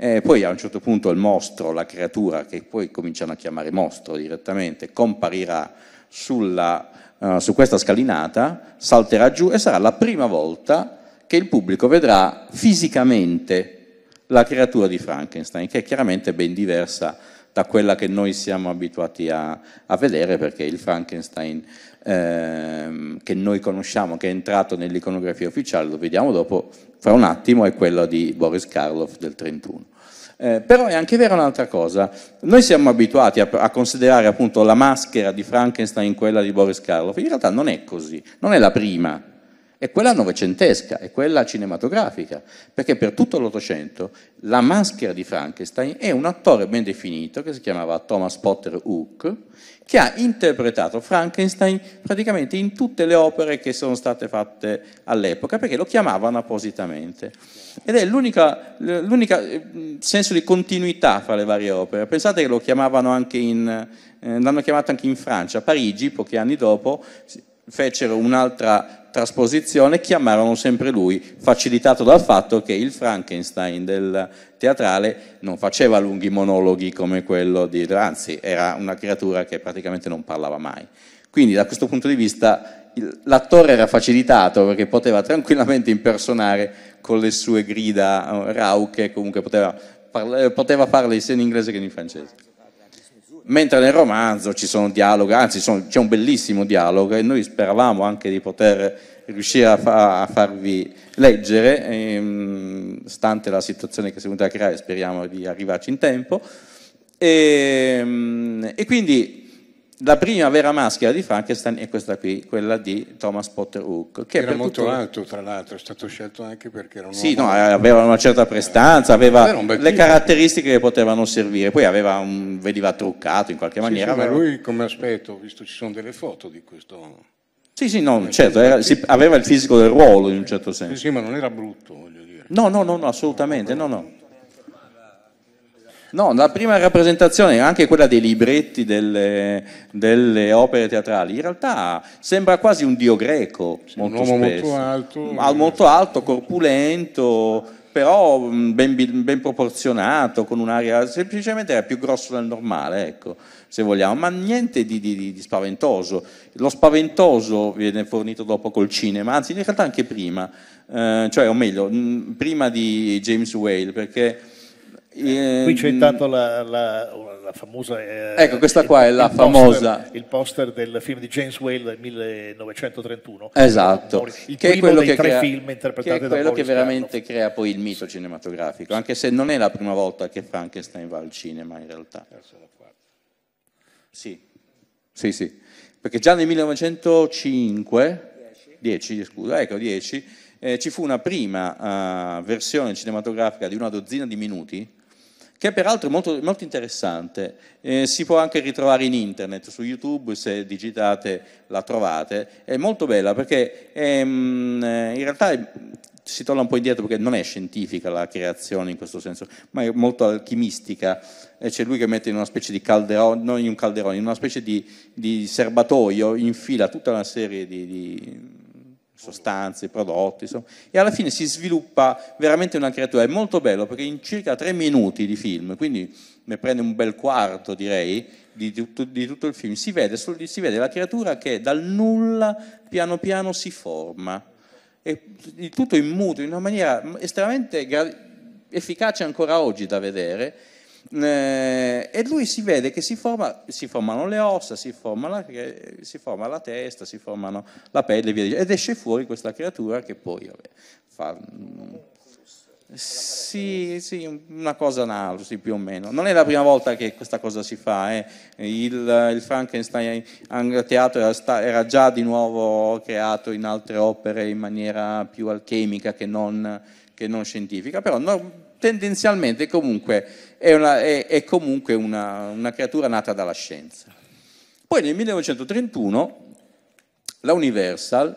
Eh, poi a un certo punto il mostro, la creatura, che poi cominciano a chiamare mostro direttamente, comparirà sulla, uh, su questa scalinata, salterà giù e sarà la prima volta che il pubblico vedrà fisicamente la creatura di Frankenstein, che è chiaramente ben diversa da quella che noi siamo abituati a, a vedere, perché il Frankenstein ehm, che noi conosciamo, che è entrato nell'iconografia ufficiale, lo vediamo dopo, fra un attimo è quella di Boris Karloff del 31. Eh, però è anche vero un'altra cosa, noi siamo abituati a, a, considerare appunto la maschera di Frankenstein quella di Boris Karloff, in realtà non è così, non è la prima, è quella novecentesca, è quella cinematografica, perché per tutto l'Ottocento la maschera di Frankenstein è un attore ben definito che si chiamava Thomas Potter Hook, che ha interpretato Frankenstein praticamente in tutte le opere che sono state fatte all'epoca, perché lo chiamavano appositamente. Ed è l'unico eh, senso di continuità fra le varie opere. Pensate che lo chiamavano anche in, eh, l'hanno chiamato anche in Francia, a Parigi, pochi anni dopo, fecero un'altra trasposizione, e chiamarono sempre lui, facilitato dal fatto che il Frankenstein del teatrale non faceva lunghi monologhi come quello di... anzi era una creatura che praticamente non parlava mai. Quindi da questo punto di vista l'attore era facilitato perché poteva tranquillamente impersonare con le sue grida eh, rauche, comunque poteva, eh, poteva farle sia in inglese che in francese mentre nel romanzo ci sono dialoghi, anzi sono, c'è un bellissimo dialogo e noi speravamo anche di poter riuscire a, fa, a farvi leggere, e, ehm, stante la situazione che si è venuta a creare speriamo di arrivarci in tempo. E, ehm, e quindi la prima vera maschera di Frankenstein è questa qui, quella di Thomas Potter Hook. Che era molto tutto... alto, tra l'altro, è stato scelto anche perché era un Sì, no, aveva una certa prestanza, aveva le caratteristiche che potevano servire, poi un... veniva truccato in qualche maniera. Sì, sì, ma lui come aspetto, visto ci sono delle foto di questo... Sì, sì, no, certo, era, si, aveva il fisico del ruolo in un certo senso. Sì, sì, ma non era brutto, voglio dire. No, no, no, no assolutamente, no, no. No, la prima rappresentazione, anche quella dei libretti delle, delle opere teatrali, in realtà sembra quasi un dio greco, sì, molto un molto alto. molto alto, corpulento, però mm, ben, ben, proporzionato, con un'aria, semplicemente era più grosso del normale, ecco, se vogliamo, ma niente di, di, di, spaventoso. Lo spaventoso viene fornito dopo col cinema, anzi in realtà anche prima, eh, cioè o meglio, mh, mm, prima di James Whale, perché eh, Qui c'è intanto la, la, la famosa... Eh, ecco, questa qua il, è la il famosa... il poster del film di James Whale del 1931. Esatto. Il che è quello che crea, film interpretati che è quello che veramente crea poi il mito cinematografico, anche se non è la prima volta che Frankenstein va al cinema in realtà. Sì, sì, sì. Perché già nel 1905... 10, scusa, ecco 10, eh, ci fu una prima uh, versione cinematografica di una dozzina di minuti che è peraltro molto, molto interessante, eh, si può anche ritrovare in internet, su YouTube se digitate la trovate, è molto bella perché ehm, eh, in realtà si torna un po' indietro perché non è scientifica la creazione in questo senso, ma è molto alchimistica. Eh, c'è lui che mette in una specie di calderone, non in un calderone, in una specie di, di serbatoio, infila tutta una serie di, di sostanze, prodotti, insomma. e alla fine si sviluppa veramente una creatura, è molto bello perché in circa tre minuti di film, quindi ne prende un bel quarto direi, di tutto, di tutto il film, si vede, si vede la creatura che dal nulla piano piano si forma, e tutto in muto, in una maniera estremamente efficace ancora oggi da vedere, eh, e lui si vede che si, forma, si formano le ossa, si forma, la, eh, si forma la testa, si formano la pelle via Ed esce fuori questa creatura che poi vabbè, fa... Sì, sì, una cosa analoga, più o meno. Non è la prima volta che questa cosa si fa. Eh. Il, il, Frankenstein a teatro era, era, già di nuovo creato in altre opere in maniera più alchemica che non, che non scientifica, però no, tendenzialmente comunque è, una, è, è comunque una, una creatura nata dalla scienza. Poi nel 1931 la Universal,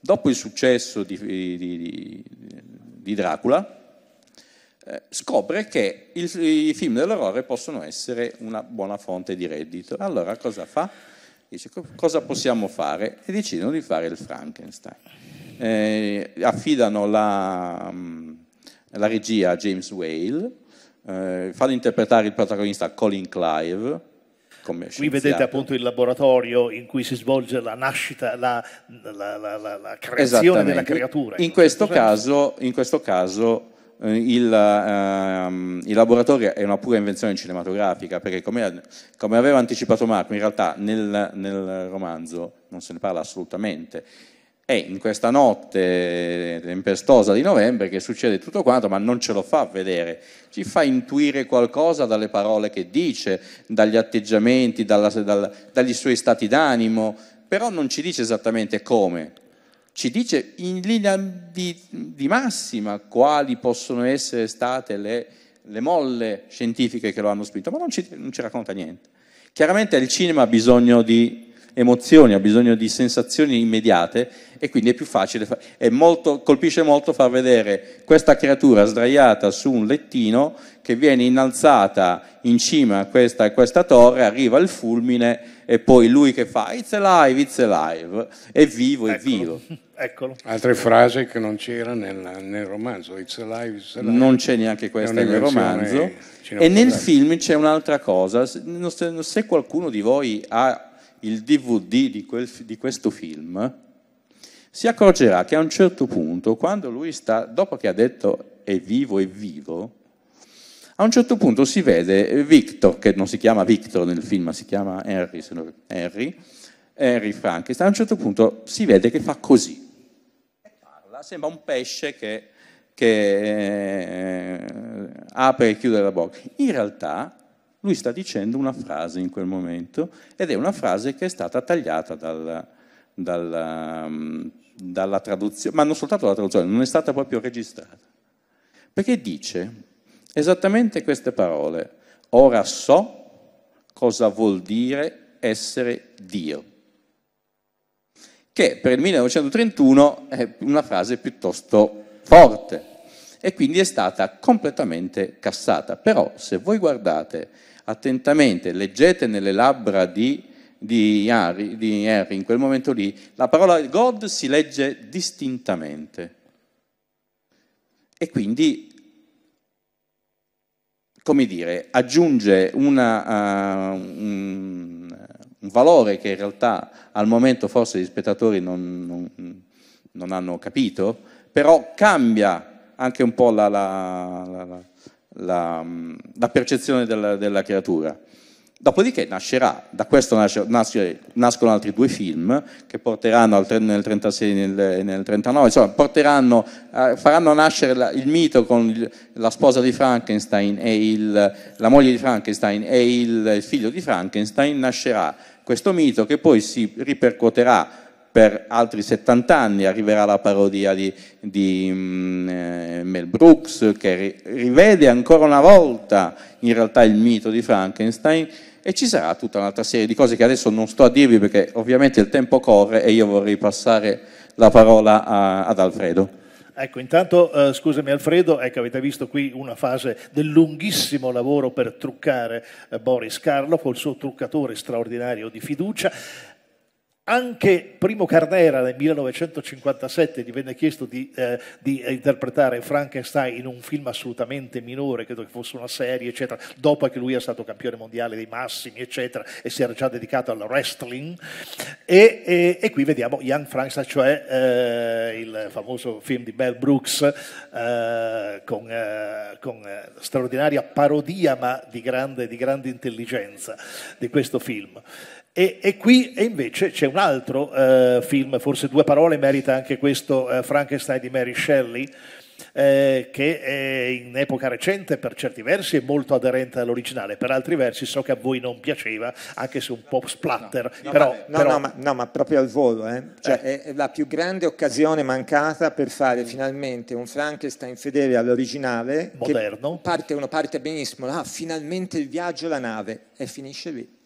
dopo il successo di, di, di, di Dracula, eh, scopre che il, i film dell'orrore possono essere una buona fonte di reddito. Allora cosa fa? Dice cosa possiamo fare? E decidono di fare il Frankenstein. Eh, affidano la, mm, la regia James Whale, eh, fanno interpretare il protagonista Colin Clive. Qui vedete appunto il laboratorio in cui si svolge la nascita, la, la, la, la creazione della creatura. In, in, questo, caso, in questo, caso, eh, il, ehm, il, laboratorio è una pura invenzione cinematografica perché come, come aveva anticipato Marco in realtà nel, nel romanzo non se ne parla assolutamente è in questa notte tempestosa di novembre che succede tutto quanto, ma non ce lo fa vedere, ci fa intuire qualcosa dalle parole che dice, dagli atteggiamenti, dalla, dal, dagli suoi stati d'animo, però non ci dice esattamente come, ci dice in linea di, di massima quali possono essere state le, le, molle scientifiche che lo hanno spinto, ma non ci, non ci racconta niente. Chiaramente il cinema ha bisogno di emozioni, ha bisogno di sensazioni immediate e quindi è più facile, è molto, colpisce molto far vedere questa creatura sdraiata su un lettino che viene innalzata in cima a questa, a questa torre, arriva il fulmine e poi lui che fa it's alive, it's alive, è vivo, è Eccolo. vivo. Eccolo. Altre frasi che non c'era nel, nel romanzo, it's alive, it's alive. Non c'è neanche questa nel romanzo. E nel film c'è un'altra cosa, se qualcuno di voi ha il DVD di, quel, di questo film, si accorgerà che a un certo punto, quando lui sta, dopo che ha detto è vivo, è vivo, a un certo punto si vede Victor, che non si chiama Victor nel film, ma si chiama Henry, Henry, Henry Frankenstein, a un certo punto si vede che fa così, e parla, sembra un pesce che, che eh, apre e chiude la bocca. In realtà lui sta dicendo una frase in quel momento ed è una frase che è stata tagliata dal, dal, mm, dalla traduzione, ma non soltanto dalla traduzione, non è stata proprio registrata. Perché dice esattamente queste parole, ora so cosa vuol dire essere Dio, che per il 1931 è una frase piuttosto forte e quindi è stata completamente cassata. Però se voi guardate attentamente, leggete nelle labbra di, di, Harry, di Harry in quel momento lì, la parola God si legge distintamente. E quindi come dire, aggiunge una, uh, un, un, valore che in realtà al momento forse gli spettatori non, non, non hanno capito, però cambia anche un po' la, la, la, la, mm, la percezione della, della, creatura. Dopodiché nascerà, da questo nasce, nasce, nascono altri due film che porteranno al, nel 36 e nel, nel, 39, insomma, eh, faranno nascere la, il mito con il, la sposa di Frankenstein e il, la moglie di Frankenstein e il, il figlio di Frankenstein, nascerà questo mito che poi si ripercuoterà per altri 70 anni, arriverà la parodia di, di mm, eh, Mel Brooks che rivede ancora una volta in realtà il mito di Frankenstein e ci sarà tutta un'altra serie di cose che adesso non sto a dirvi perché ovviamente il tempo corre e io vorrei passare la parola a, ad Alfredo. Ecco, intanto eh, scusami Alfredo, ecco, avete visto qui una fase del lunghissimo lavoro per truccare eh, Boris Karloff col suo truccatore straordinario di fiducia. Anche Primo Carnera nel 1957 gli venne chiesto di, eh, di, interpretare Frankenstein in un film assolutamente minore, credo che fosse una serie, eccetera, dopo che lui è stato campione mondiale dei massimi, eccetera, e si era già dedicato al wrestling. E, e, e qui vediamo Young Frankenstein, cioè eh, il famoso film di Bell Brooks, eh, con, eh, con eh, straordinaria parodia ma di grande, di grande intelligenza di questo film. E, e, qui e invece c'è un altro eh, film, forse due parole merita anche questo eh, Frankenstein di Mary Shelley, eh, che è in epoca recente per certi versi è molto aderente all'originale, per altri versi so che a voi non piaceva, anche se un po' splatter. No, no, però, no, però... Ma, no, ma, proprio al volo, eh. cioè, eh. è la più grande occasione mancata per fare mm. finalmente un Frankenstein fedele all'originale, moderno. Parte, uno parte benissimo, ah, finalmente il viaggio alla nave e finisce lì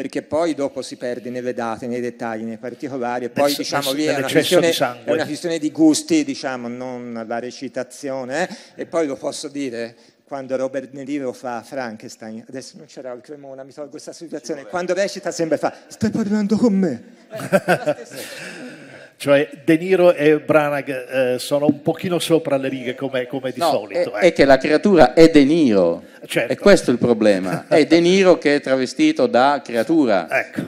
perché poi dopo si perde nelle date, nei dettagli, nei particolari, e poi diciamo lì è una, questione, è una, questione, di gusti, diciamo, non la recitazione, eh? e poi lo posso dire, quando Robert De Niro fa Frankenstein, adesso non c'era il Cremona, mi tolgo questa situazione, quando recita sempre fa, stai parlando con me? Eh, cioè De Niro e Branagh eh, sono un pochino sopra le righe come, come di no, solito. È, eh. è, che la creatura è De Niro. Certo. E questo è il problema. È De Niro che è travestito da creatura. Ecco.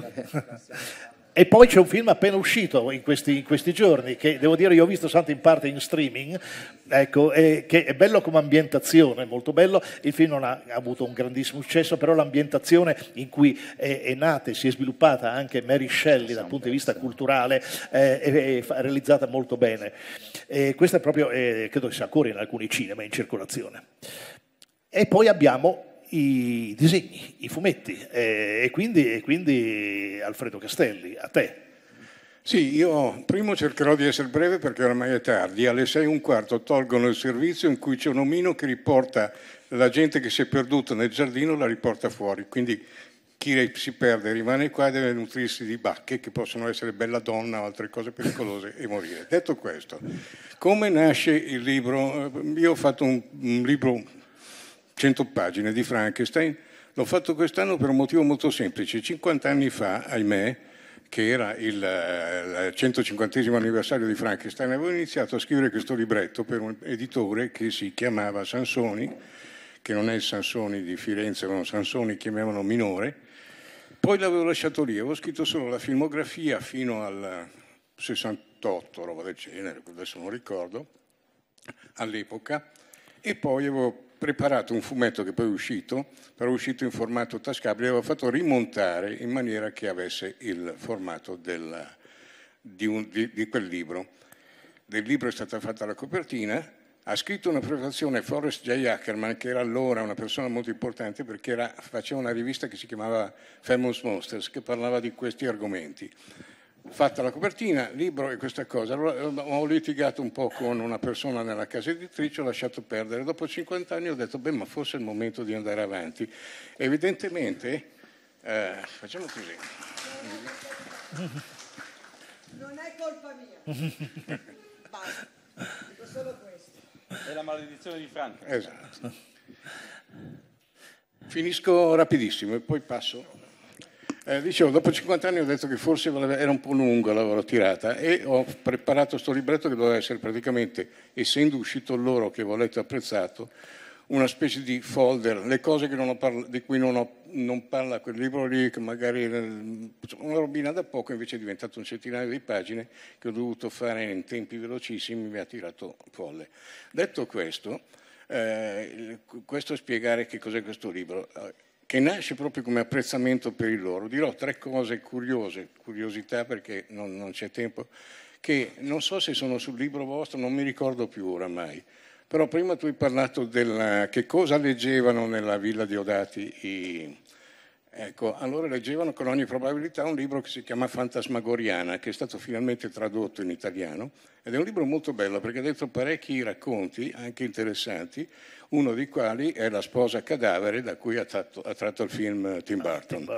E poi c'è un film appena uscito in questi, in questi, giorni, che devo dire io ho visto soltanto in parte in streaming, ecco, e, che è bello come ambientazione, molto bello. Il film non ha, ha avuto un grandissimo successo, però l'ambientazione in cui è, è nata e si è sviluppata anche Mary Shelley dal punto di vista culturale eh, è, è, realizzata molto bene. E questo è proprio, eh, credo che sia ancora in alcuni cinema in circolazione. E poi abbiamo i disegni, i fumetti eh, e, quindi, e, quindi, Alfredo Castelli, a te. Sì, io primo cercherò di essere breve perché ormai è tardi. Alle sei e un quarto tolgono il servizio in cui c'è un omino che riporta la gente che si è perduta nel giardino, la riporta fuori. Quindi chi si perde rimane qua e deve nutrirsi di bacche che possono essere bella donna o altre cose pericolose e morire. Detto questo, come nasce il libro? Io ho fatto un, un libro 100 pagine di Frankenstein. L'ho fatto quest'anno per un motivo molto semplice. 50 anni fa, ahimè, che era il, 150 eh, anniversario di Frankenstein, avevo iniziato a scrivere questo libretto per un editore che si chiamava Sansoni, che non è il Sansoni di Firenze, ma Sansoni chiamavano minore. Poi l'avevo lasciato lì, avevo scritto solo la filmografia fino al 68, roba del genere, adesso non ricordo, all'epoca, e poi avevo preparato un fumetto che poi è uscito, però è uscito in formato tascabile, aveva fatto rimontare in maniera che avesse il formato del, di, un, di, di quel libro. Del libro è stata fatta la copertina, ha scritto una prefazione Forrest J. Ackerman, che era allora una persona molto importante perché era, faceva una rivista che si chiamava Famous Monsters, che parlava di questi argomenti fatta la copertina, libro e questa cosa. Allora eh, ho litigato un po' con una persona nella casa editrice, ho lasciato perdere. Dopo 50 anni ho detto, beh, ma forse è il momento di andare avanti. Evidentemente, eh, facciamo così. Non è colpa mia. Basta, dico solo questo. È la maledizione di Franco. Esatto. Finisco rapidissimo e poi passo eh, dicevo, dopo 50 anni ho detto che forse era un po' lunga la loro tirata e ho preparato questo libretto che doveva essere praticamente, essendo uscito loro che volete letto apprezzato, una specie di folder, le cose parla, di cui non, ho, non, parla quel libro lì, che magari una robina da poco invece è diventato un centinaio di pagine che ho dovuto fare in tempi velocissimi, mi ha tirato folle. Detto questo, eh, questo è spiegare che cos'è questo libro che nasce proprio come apprezzamento per il loro. Dirò tre cose curiose, curiosità perché non, non c'è tempo, che non so se sono sul libro vostro, non mi ricordo più oramai. Però prima tu hai parlato della che cosa leggevano nella villa di Odati i, Ecco, allora leggevano con ogni probabilità un libro che si chiama Fantasmagoriana, che è stato finalmente tradotto in italiano, ed è un libro molto bello perché ha detto parecchi racconti, anche interessanti, uno dei quali è La sposa cadavere, da cui ha tratto, ha tratto il film Tim ah, Burton.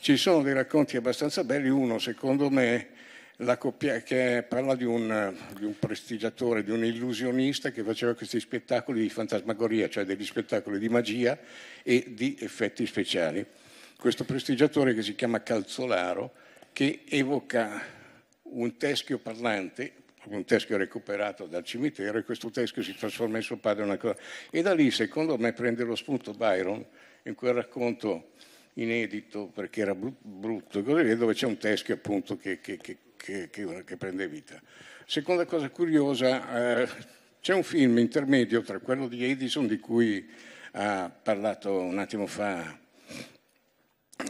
Ci sono dei racconti abbastanza belli, uno secondo me la coppia che parla di un, di un, prestigiatore, di un illusionista che faceva questi spettacoli di fantasmagoria, cioè degli spettacoli di magia e di effetti speciali questo prestigiatore che si chiama Calzolaro, che evoca un teschio parlante, un teschio recuperato dal cimitero, e questo teschio si trasforma in suo padre una cosa. E da lì, secondo me, prende lo spunto Byron in quel racconto inedito perché era brutto, così, via, dove c'è un teschio appunto che, che, che, che prende vita. Seconda cosa curiosa, eh, c'è un film intermedio tra quello di Edison di cui ha parlato un attimo fa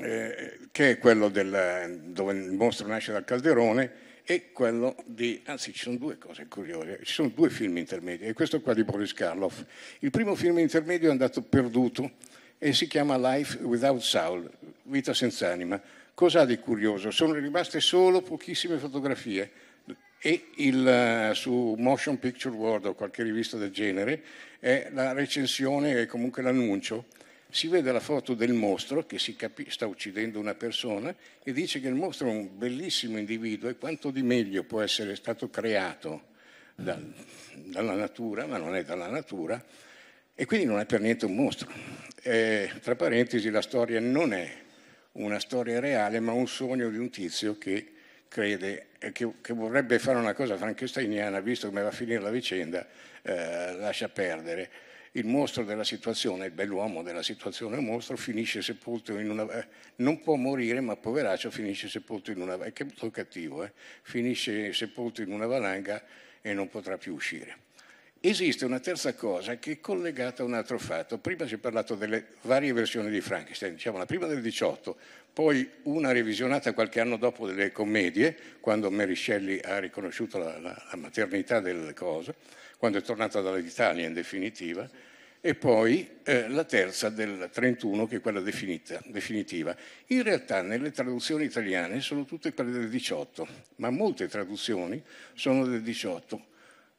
eh, che è quello del, dove il mostro nasce dal calderone e quello di, anzi ci sono due cose curiose, ci sono due film intermedi e questo qua di Boris Karloff. Il primo film intermedio è andato perduto e si chiama Life Without Soul, Vita senza anima. Cos'ha di curioso? Sono rimaste solo pochissime fotografie e il, eh, su Motion Picture World o qualche rivista del genere è eh, la recensione e comunque l'annuncio si vede la foto del mostro che capi- sta uccidendo una persona e dice che il mostro è un bellissimo individuo e quanto di meglio può essere stato creato da, dalla natura, ma non è dalla natura, e quindi non è per niente un mostro. Eh, tra parentesi, la storia non è una storia reale, ma un sogno di un tizio che crede eh, che, che vorrebbe fare una cosa frankensteiniana, visto come va a finire la vicenda, eh, lascia perdere il mostro della situazione, il bell'uomo della situazione il mostro, finisce sepolto in una... Eh, non può morire, ma poveraccio finisce sepolto in una... Eh, che brutto cattivo, eh? finisce sepolto in una valanga e non potrà più uscire. Esiste una terza cosa che è collegata a un altro fatto. Prima si è parlato delle varie versioni di Frankenstein, diciamo la prima del 18, poi una revisionata qualche anno dopo delle commedie, quando Mary Shelley ha riconosciuto la, la, la maternità del coso, quando è tornata dall'Italia in definitiva e poi eh, la terza del 31 che è quella definita, definitiva. In realtà nelle traduzioni italiane sono tutte quelle del 18, ma molte traduzioni sono del 18.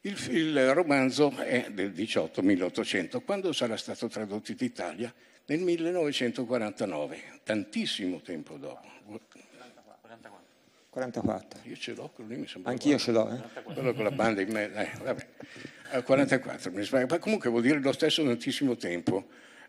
Il, il romanzo è del 18, 1800, quando sarà stato tradotto in Italia? Nel 1949, tantissimo tempo dopo. 44. Io ce l'ho, quello lì mi sembra. Anch'io ce l'ho, eh? Quello con la banda in mezzo. Eh, vabbè. 44, mi sbaglio. Ma comunque vuol dire lo stesso tantissimo tempo.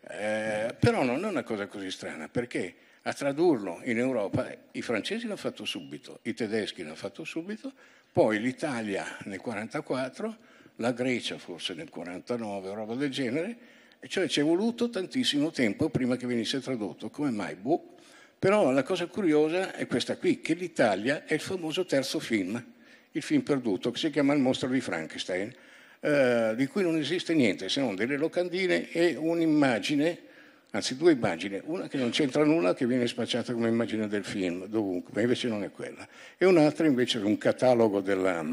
Eh, però non è una cosa così strana, perché a tradurlo in Europa eh, i francesi l'hanno fatto subito, i tedeschi l'hanno fatto subito, poi l'Italia nel 44, la Grecia forse nel 49, roba del genere, e cioè ci è voluto tantissimo tempo prima che venisse tradotto. Come mai? Boh, però la cosa curiosa è questa qui, che l'Italia è il famoso terzo film, il film perduto, che si chiama Il mostro di Frankenstein, eh, di cui non esiste niente se non delle locandine e un'immagine, anzi due immagini, una che non c'entra nulla, che viene spacciata come immagine del film, dovunque, ma invece non è quella, e un'altra invece è un catalogo della,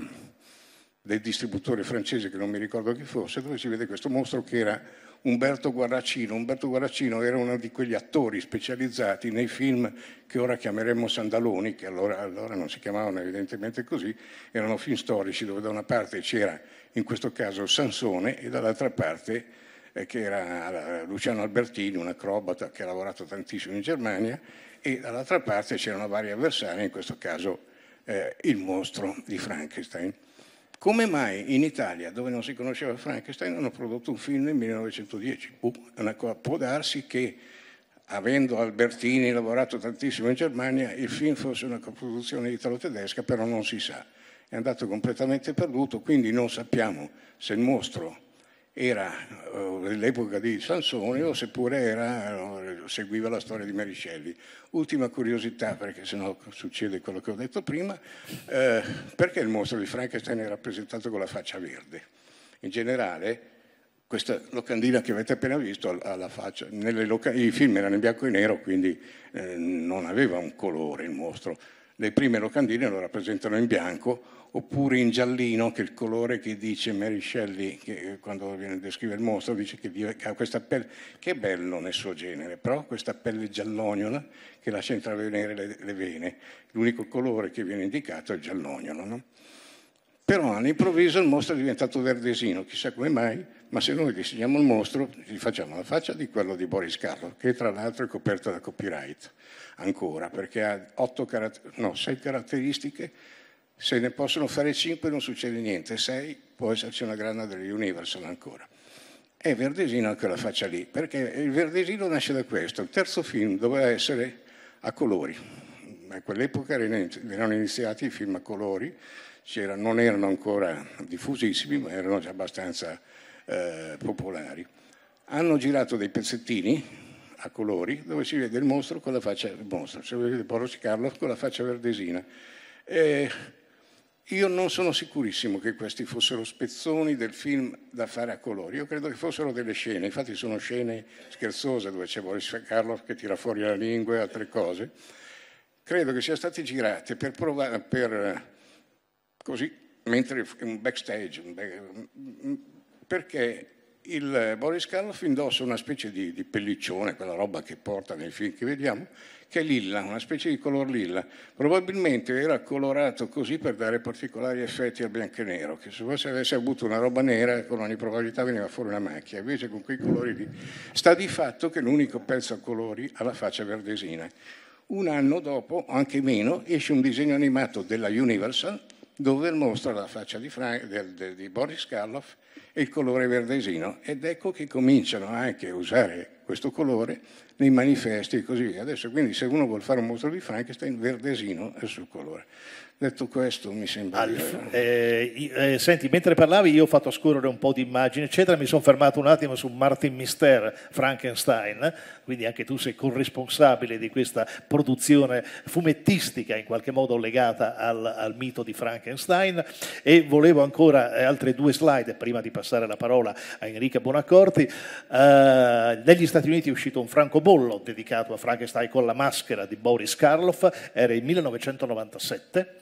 del distributore francese, che non mi ricordo chi fosse, dove si vede questo mostro che era Umberto Guaracino. Umberto Guaracino era uno di quegli attori specializzati nei film che ora chiameremmo sandaloni, che allora, allora non si chiamavano evidentemente così, erano film storici dove da una parte c'era in questo caso Sansone e dall'altra parte eh, che era eh, Luciano Albertini, un acrobata che ha lavorato tantissimo in Germania, e dall'altra parte c'erano vari avversari, in questo caso eh, il mostro di Frankenstein. Come mai in Italia, dove non si conosceva Frankenstein, hanno prodotto un film nel 1910? Uh, cosa, può darsi che, avendo Albertini lavorato tantissimo in Germania, il film fosse una coproduzione italo-tedesca, però non si sa. È andato completamente perduto, quindi non sappiamo se il mostro era dell'epoca eh, di Sansone o seppure era, eh, seguiva la storia di Maricelli. Ultima curiosità, perché sennò succede quello che ho detto prima, eh, perché il mostro di Frankenstein è rappresentato con la faccia verde? In generale, questa locandina che avete appena visto alla faccia, loca- i film erano in bianco e nero, quindi eh, non aveva un colore il mostro. Le prime locandine lo rappresentano in bianco, oppure in giallino, che è il colore che dice Mary Shelley, che eh, quando descrive il mostro, dice che ha questa pelle, che è bello nel suo genere, però questa pelle giallognola che lascia intravedere le, le vene. L'unico colore che viene indicato è il giallognolo. No? Però all'improvviso il mostro è diventato verdesino, chissà come mai, ma se noi disegniamo il mostro gli facciamo la faccia di quello di Boris Carlo, che tra l'altro è coperto da copyright ancora, perché ha carat- no, sei caratteristiche se ne possono fare cinque non succede niente, sei può esserci una grana dell'universo ancora. E Verdesino anche la faccia lì, perché il Verdesino nasce da questo. Il terzo film doveva essere a colori. A quell'epoca erano iniziati i film a colori, non erano ancora diffusissimi, ma erano già abbastanza eh, popolari. Hanno girato dei pezzettini a colori dove si vede il mostro con la faccia del mostro, si vede Boris Carlos con la faccia verdesina. E io non sono sicurissimo che questi fossero spezzoni del film da fare a colori, io credo che fossero delle scene, infatti sono scene scherzose dove c'è Boris Carlos che tira fuori la lingua e altre cose, credo che siano state girate per provare, per, così, mentre un backstage, un back, mm, mm, perché il eh, Boris Karloff indossa una specie di, di, pelliccione, quella roba che porta nei film che vediamo, che è lilla, una specie di color lilla. Probabilmente era colorato così per dare particolari effetti al bianco e nero, che se fosse avesse avuto una roba nera con ogni probabilità veniva fuori una macchia, invece con quei colori lì. Sta di fatto che l'unico pezzo a colori ha la faccia verdesina. Un anno dopo, anche meno, esce un disegno animato della Universal dove mostra la faccia di, Frank, del, del, di Boris Karloff il colore verdesino ed ecco che cominciano anche a usare questo colore nei manifesti e così via. Adesso quindi se uno vuole fare un mostro di Frankenstein, verdesino è il suo colore. Detto questo, mi sembra. Alf, eh, eh, senti, mentre parlavi, io ho fatto scorrere un po' di immagini, eccetera. Mi sono fermato un attimo su Martin Mister Frankenstein. Quindi anche tu sei corresponsabile di questa produzione fumettistica, in qualche modo legata al, al mito di Frankenstein. E volevo ancora eh, altre due slide prima di passare passare la parola a Enrica Bonaccorti, eh, negli Stati Uniti è uscito un francobollo dedicato a Frankenstein con la maschera di Boris Karloff, era il 1997,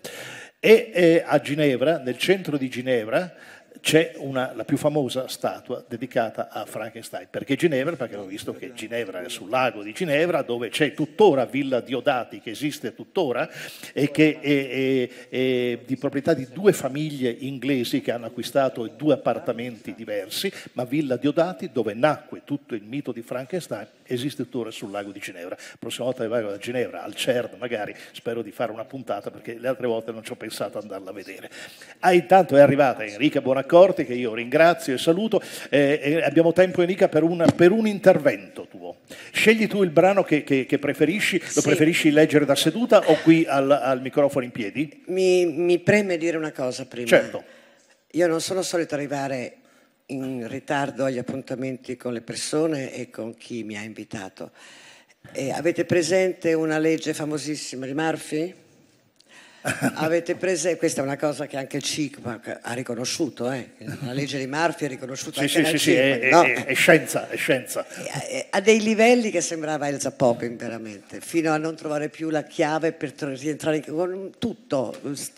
e eh, a Ginevra, nel centro di Ginevra, c'è una, la più famosa statua dedicata a Frankenstein. Perché Ginevra? Perché ho visto che Ginevra è sul lago di Ginevra, dove c'è tuttora Villa Diodati, che esiste tuttora, e che è, è, è di proprietà di due famiglie inglesi che hanno acquistato due appartamenti diversi, ma Villa Diodati, dove nacque tutto il mito di Frankenstein, esiste tuttora sul lago di Ginevra. La prossima volta che vado a Ginevra, al CERN magari, spero di fare una puntata, perché le altre volte non ci ho pensato ad andarla a vedere. Ah, intanto è arrivata Enrica Buonaccordo, Accorti, che io ringrazio e saluto. Eh, e eh, abbiamo tempo, Enrica, per, per, un intervento tuo. Scegli tu il brano che, che, che preferisci, lo sì. preferisci leggere da seduta o qui al, al microfono in piedi? Mi, mi, preme dire una cosa prima. Certo. Io non sono solito arrivare in ritardo agli appuntamenti con le persone e con chi mi ha invitato. Eh, avete presente una legge famosissima di Murphy? Avete prese, questa è una cosa che anche il CICMAC ha riconosciuto, eh? la legge di Murphy ha riconosciuto sì, anche sì, sì, CICMAC, è, no? è, è, scienza, è scienza. Eh, eh, a, dei livelli che sembrava Elsa Popping veramente, fino a non trovare più la chiave per rientrare in con tutto,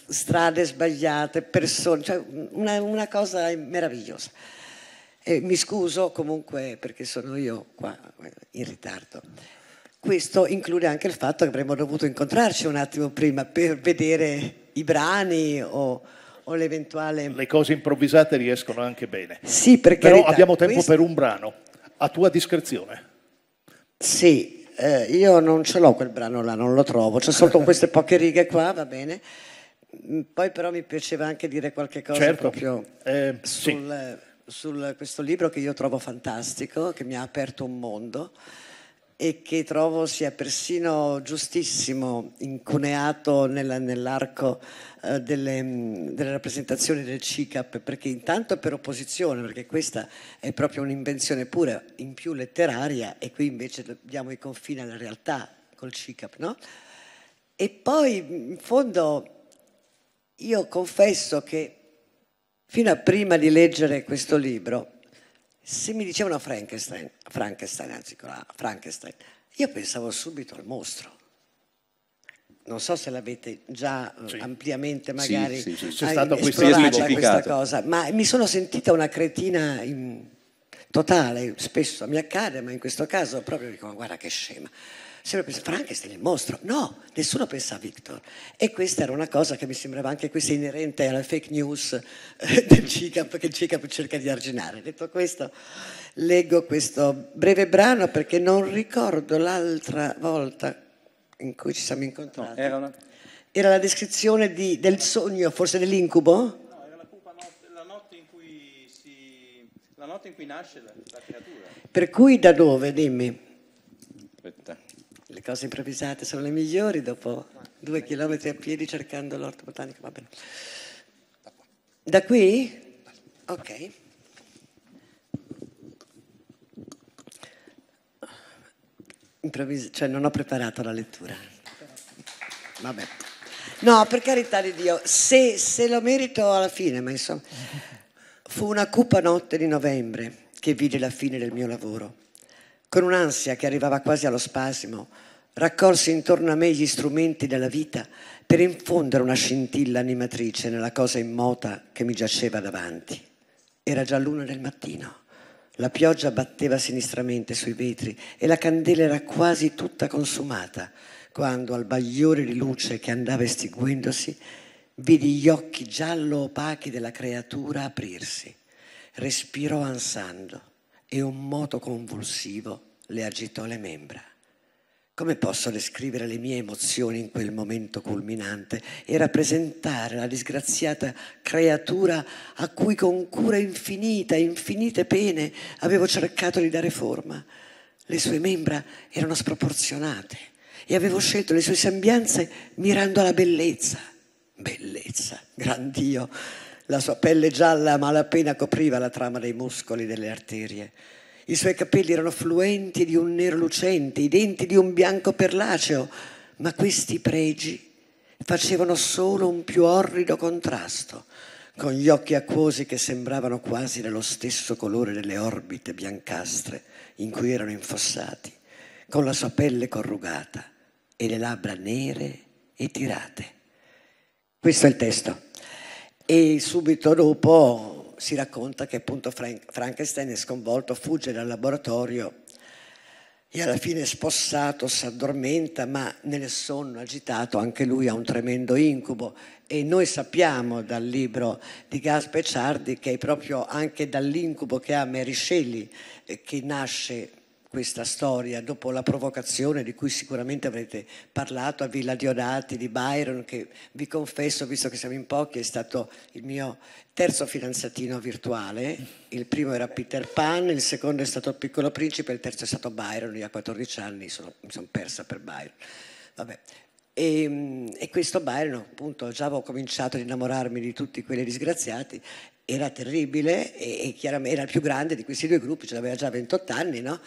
strade sbagliate, persone, cioè una, una cosa meravigliosa. E mi scuso comunque perché sono io qua eh, in ritardo. Questo include anche il fatto che avremmo dovuto incontrarci un attimo prima per vedere i brani o, o l'eventuale... Le cose improvvisate riescono anche bene. Sì, perché... Però carità, abbiamo tempo questo... per un brano, a tua discrezione. Sì, eh, io non ce l'ho quel brano là, non lo trovo, c'è solo queste poche righe qua, va bene. Mm, poi però mi piaceva anche dire qualche cosa certo. proprio eh, sul, sì. su questo libro che io trovo fantastico, che mi ha aperto un mondo e che trovo sia persino giustissimo incuneato nella, nell'arco eh, delle, mm, delle, rappresentazioni del CICAP, perché intanto per opposizione, perché questa è proprio un'invenzione pura, in più letteraria, e qui invece diamo i confini alla realtà col CICAP, no? E poi in fondo io confesso che fino a prima di leggere questo libro, se mi dicevano Frankenstein, Frankenstein anzi Frankenstein, io pensavo subito al mostro. Non so se l'avete già eh, sì. ampiamente magari sì, sì, sì. Eh, esplorata questa cosa, ma mi sono sentita una cretina in, totale, spesso mi accade, ma in questo caso proprio dico guarda che scema. Sempre pensato, Frankenstein il mostro. No, nessuno pensa a Victor. E questa era una cosa che mi sembrava anche questa inerente alla fake news eh, del CICAP, che il CICAP cerca di arginare. Detto questo, leggo questo breve brano perché non ricordo l'altra volta in cui ci siamo incontrati. No, era, una... era, la descrizione di, del sogno, forse dell'incubo? la notte in cui nasce la, la creatura. Per cui da dove, dimmi? Aspetta cose improvvisate sono le migliori dopo due chilometri a piedi cercando l'orto botanico. Va bene. Da qui? Ok. Improvvis- cioè non ho preparato la lettura. Vabbè. No, per carità di Dio, se, se lo merito alla fine, ma insomma, fu una cupa notte di novembre che vide la fine del mio lavoro. Con un'ansia che arrivava quasi allo spasimo, raccolsi intorno a me gli strumenti della vita per infondere una scintilla animatrice nella cosa immota che mi giaceva davanti. Era già l'una del mattino. La pioggia batteva sinistramente sui vetri e la candela era quasi tutta consumata quando al bagliore di luce che andava estinguendosi vidi gli occhi giallo opachi della creatura aprirsi. Respirò ansando e un moto convulsivo le agitò le membra come posso descrivere le mie emozioni in quel momento culminante e rappresentare la disgraziata creatura a cui con cura infinita, infinite pene avevo cercato di dare forma. Le sue membra erano sproporzionate e avevo scelto le sue sembianze mirando alla bellezza. Bellezza, gran Dio! La sua pelle gialla a malapena copriva la trama dei muscoli e delle arterie i suoi capelli erano fluenti di un nero lucente, i denti di un bianco perlaceo, ma questi pregi facevano solo un più orrido contrasto con gli occhi acquosi che sembravano quasi dello stesso colore delle orbite biancastre in cui erano infossati, con la sua pelle corrugata e le labbra nere e tirate. Questo è il testo. E subito dopo si racconta che appunto Frank, Frankenstein è sconvolto, fugge dal laboratorio e alla fine spossato si addormenta, ma nel sonno agitato anche lui ha un tremendo incubo e noi sappiamo dal libro di Gaspe Ciardi che è proprio anche dall'incubo che ha Mary Shelley eh, che nasce questa storia dopo la provocazione di cui sicuramente avrete parlato a Villa Diodati di Byron che vi confesso visto che siamo in pochi è stato il mio terzo fidanzatino virtuale il primo era Peter Pan il secondo è stato il piccolo principe il terzo è stato Byron io a 14 anni sono, mi sono persa per Byron Vabbè. E, ehm, e questo Byron appunto già avevo cominciato ad innamorarmi di tutti quelli disgraziati era terribile e, e chiaramente era il più grande di questi due gruppi, ce l'aveva già 28 anni, no?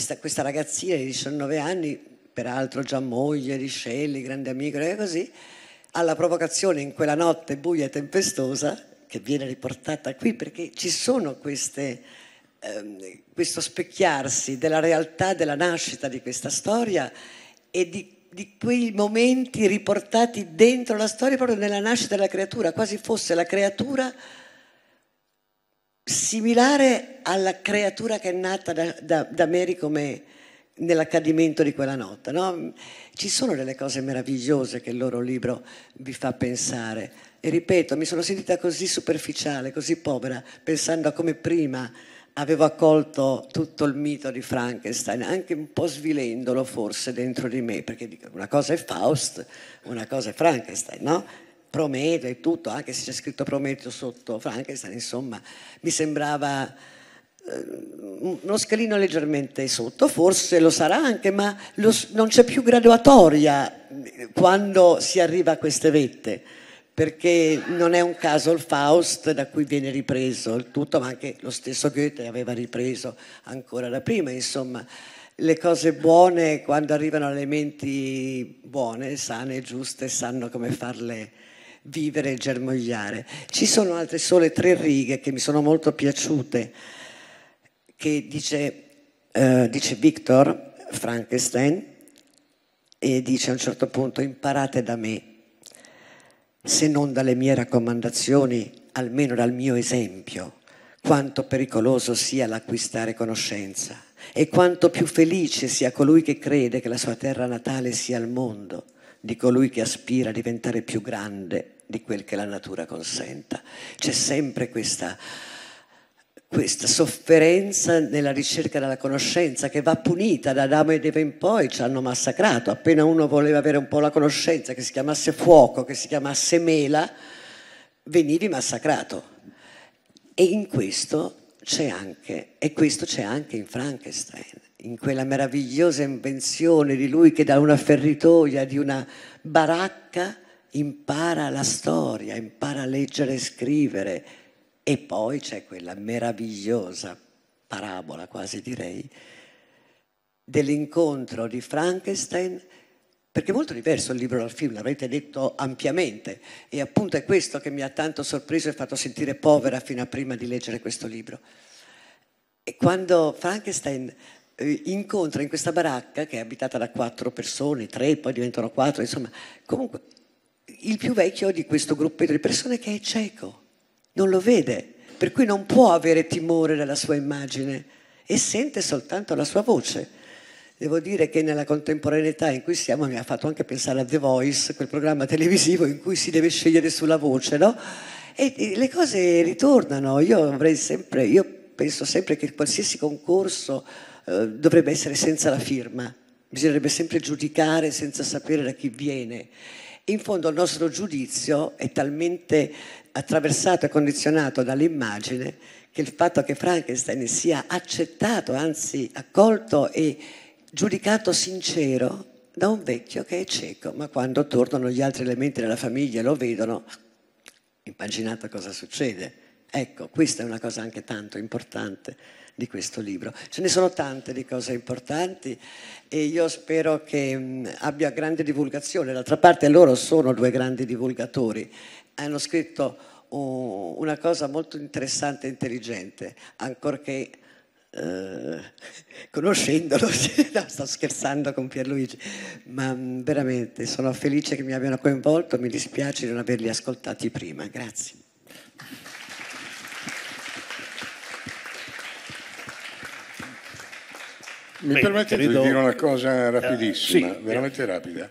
sta, questa ragazzina di 19 anni, peraltro già moglie di Shelley, grande amico, e così, alla provocazione in quella notte buia e tempestosa, che viene riportata qui perché ci sono queste, ehm, questo specchiarsi della realtà della nascita di questa storia e di, di, quei momenti riportati dentro la storia proprio nella nascita della creatura, quasi fosse la creatura similare alla creatura che è nata da, da, da Mary come nell'accadimento di quella notte. No? Ci sono delle cose meravigliose che il loro libro vi fa pensare. E ripeto, mi sono sentita così superficiale, così povera, pensando a come prima avevo accolto tutto il mito di Frankenstein, anche un po' svilendolo forse dentro di me, perché una cosa è Faust, una cosa è Frankenstein, no? Prometeo e tutto, anche ah, se c'è scritto Prometeo sotto Frankenstein, insomma, mi sembrava eh, uno scalino leggermente sotto, forse lo sarà anche, ma lo, non c'è più graduatoria eh, quando si arriva a queste vette, perché non è un caso il Faust da cui viene ripreso il tutto, ma anche lo stesso Goethe aveva ripreso ancora da prima, insomma le cose buone, quando arrivano alle menti buone, sane giuste, sanno come farle vivere e germogliare. Ci sono altre sole tre righe che mi sono molto piaciute, che dice, eh, dice Victor Frankenstein e dice a un certo punto imparate da me, se non dalle mie raccomandazioni, almeno dal mio esempio, quanto pericoloso sia l'acquistare conoscenza e quanto più felice sia colui che crede che la sua terra natale sia il mondo di colui che aspira a diventare più grande di quel che la natura consenta. C'è sempre questa, questa sofferenza nella ricerca della conoscenza che va punita da Adamo ed Eva in poi, ci hanno massacrato. Appena uno voleva avere un po' la conoscenza, che si chiamasse fuoco, che si chiamasse mela, venivi massacrato. E in questo c'è anche, e questo c'è anche in Frankenstein, in quella meravigliosa invenzione di lui che da una ferritoia, di una baracca, impara la storia, impara a leggere e scrivere e poi c'è quella meravigliosa parabola, quasi direi, dell'incontro di Frankenstein, perché è molto diverso il libro dal film, l'avete detto ampiamente, e appunto è questo che mi ha tanto sorpreso e fatto sentire povera fino a prima di leggere questo libro. E quando Frankenstein eh, incontra in questa baracca che è abitata da quattro persone, tre, poi diventano quattro, insomma, comunque il più vecchio di questo gruppetto di persone che è cieco, non lo vede, per cui non può avere timore della sua immagine e sente soltanto la sua voce. Devo dire che nella contemporaneità in cui siamo mi ha fatto anche pensare a The Voice, quel programma televisivo in cui si deve scegliere sulla voce, no? E le cose ritornano, io, sempre, io penso sempre che qualsiasi concorso eh, dovrebbe essere senza la firma, bisognerebbe sempre giudicare senza sapere da chi viene in fondo il nostro giudizio è talmente attraversato e condizionato dall'immagine che il fatto che Frankenstein sia accettato, anzi accolto e giudicato sincero da un vecchio che è cieco, ma quando tornano gli altri elementi della famiglia e lo vedono, immaginate cosa succede. Ecco, questa è una cosa anche tanto importante di questo libro. Ce ne sono tante di cose importanti e io spero che mm, abbia grande divulgazione. D'altra parte loro sono due grandi divulgatori, hanno scritto una cosa molto interessante e intelligente, ancorché Uh, conoscendolo, no, sto scherzando con Pierluigi, ma mm, veramente sono felice che mi abbiano coinvolto, mi dispiace di non averli ascoltati prima, grazie. Mi permette credo... di dire una cosa eh, rapidissima, uh, sì, veramente eh. rapida.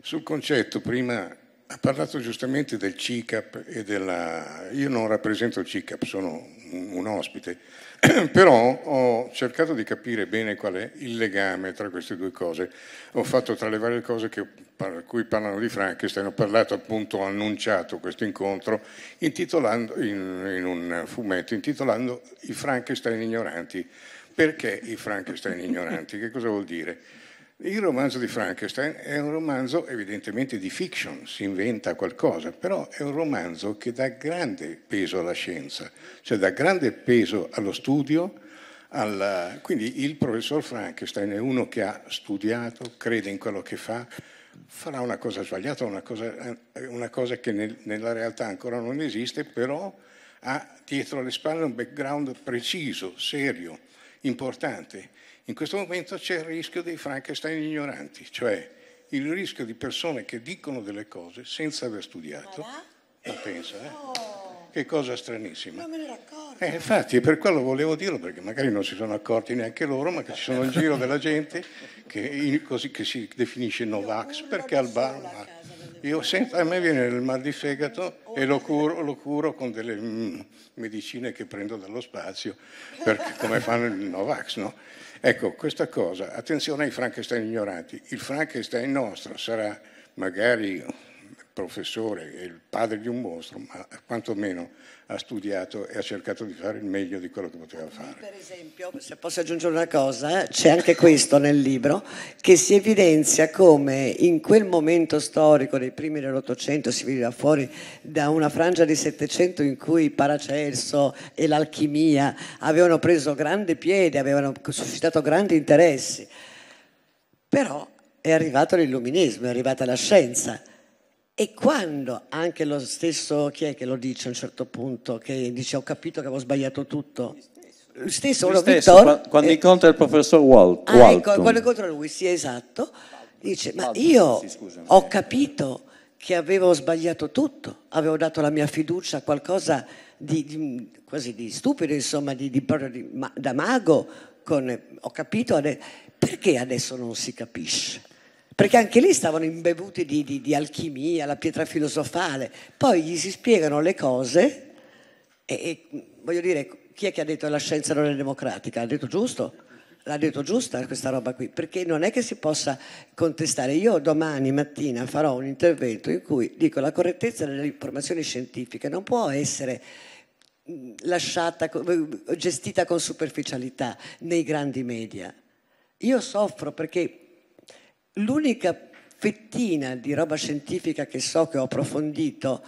Sul concetto, prima ha parlato giustamente del CICAP e della... Io non rappresento il CICAP, sono un, un ospite, però ho cercato di capire bene qual è il legame tra queste due cose. Ho fatto tra le varie cose che, per cui parlano di Frankenstein, ho parlato appunto, ho annunciato questo incontro in, in un fumetto intitolando I Frankenstein ignoranti perché i Frankenstein ignoranti? Che cosa vuol dire? Il romanzo di Frankenstein è un romanzo evidentemente di fiction, si inventa qualcosa, però è un romanzo che dà grande peso alla scienza, cioè dà grande peso allo studio. Alla... Quindi il professor Frankenstein è uno che ha studiato, crede in quello che fa, farà una cosa sbagliata, una cosa, una cosa che nel, nella realtà ancora non esiste, però ha dietro le spalle un background preciso, serio importante. In questo momento c'è il rischio dei Frankenstein ignoranti, cioè il rischio di persone che dicono delle cose senza aver studiato. Ma pensa, eh? Oh. Che cosa stranissima. Non me ne raccordo. Eh, infatti, per quello volevo dirlo, perché magari non si sono accorti neanche loro, ma che ci sono in giro della gente che, così, che si definisce Novax, perché al bar... Io sento, a me viene il mal di fegato e lo curo, lo curo con delle mm, medicine che prendo dallo spazio, perché, come fanno i Novax, no? Ecco, questa cosa, attenzione ai Frankenstein ignoranti, il Frankenstein nostro sarà magari professore e il padre di un mostro, ma quantomeno ha studiato e ha cercato di fare il meglio di quello che poteva fare. Per esempio, se posso aggiungere una cosa, eh, c'è anche questo nel libro, che si evidenzia come in quel momento storico dei primi dell'Ottocento si veniva fuori da una frangia di Settecento in cui Paracelso e l'alchimia avevano preso grande piede, avevano suscitato grandi interessi. Però è arrivato l'illuminismo, è arrivata la scienza e quando anche lo stesso, chi è che lo dice a un certo punto, che dice ho capito che avevo sbagliato tutto? Lui stesso, lui stesso Vittor, quando eh, incontra il professor Walt. Ah, ecco, quando incontra lui, sì esatto, dice ma io ho capito che avevo sbagliato tutto, avevo dato la mia fiducia a qualcosa di, di, quasi di stupido, insomma, di, di ma, da mago, con, ho capito, adesso, perché adesso non si capisce? perché anche lì stavano imbevuti di, di, di, alchimia, la pietra filosofale. Poi gli si spiegano le cose e, e, voglio dire, chi è che ha detto che la scienza non è democratica? Ha detto giusto? L'ha detto giusta questa roba qui, perché non è che si possa contestare. Io domani mattina farò un intervento in cui dico che la correttezza delle informazioni scientifiche non può essere lasciata, gestita con superficialità nei grandi media. Io soffro perché L'unica fettina di roba scientifica che so che ho approfondito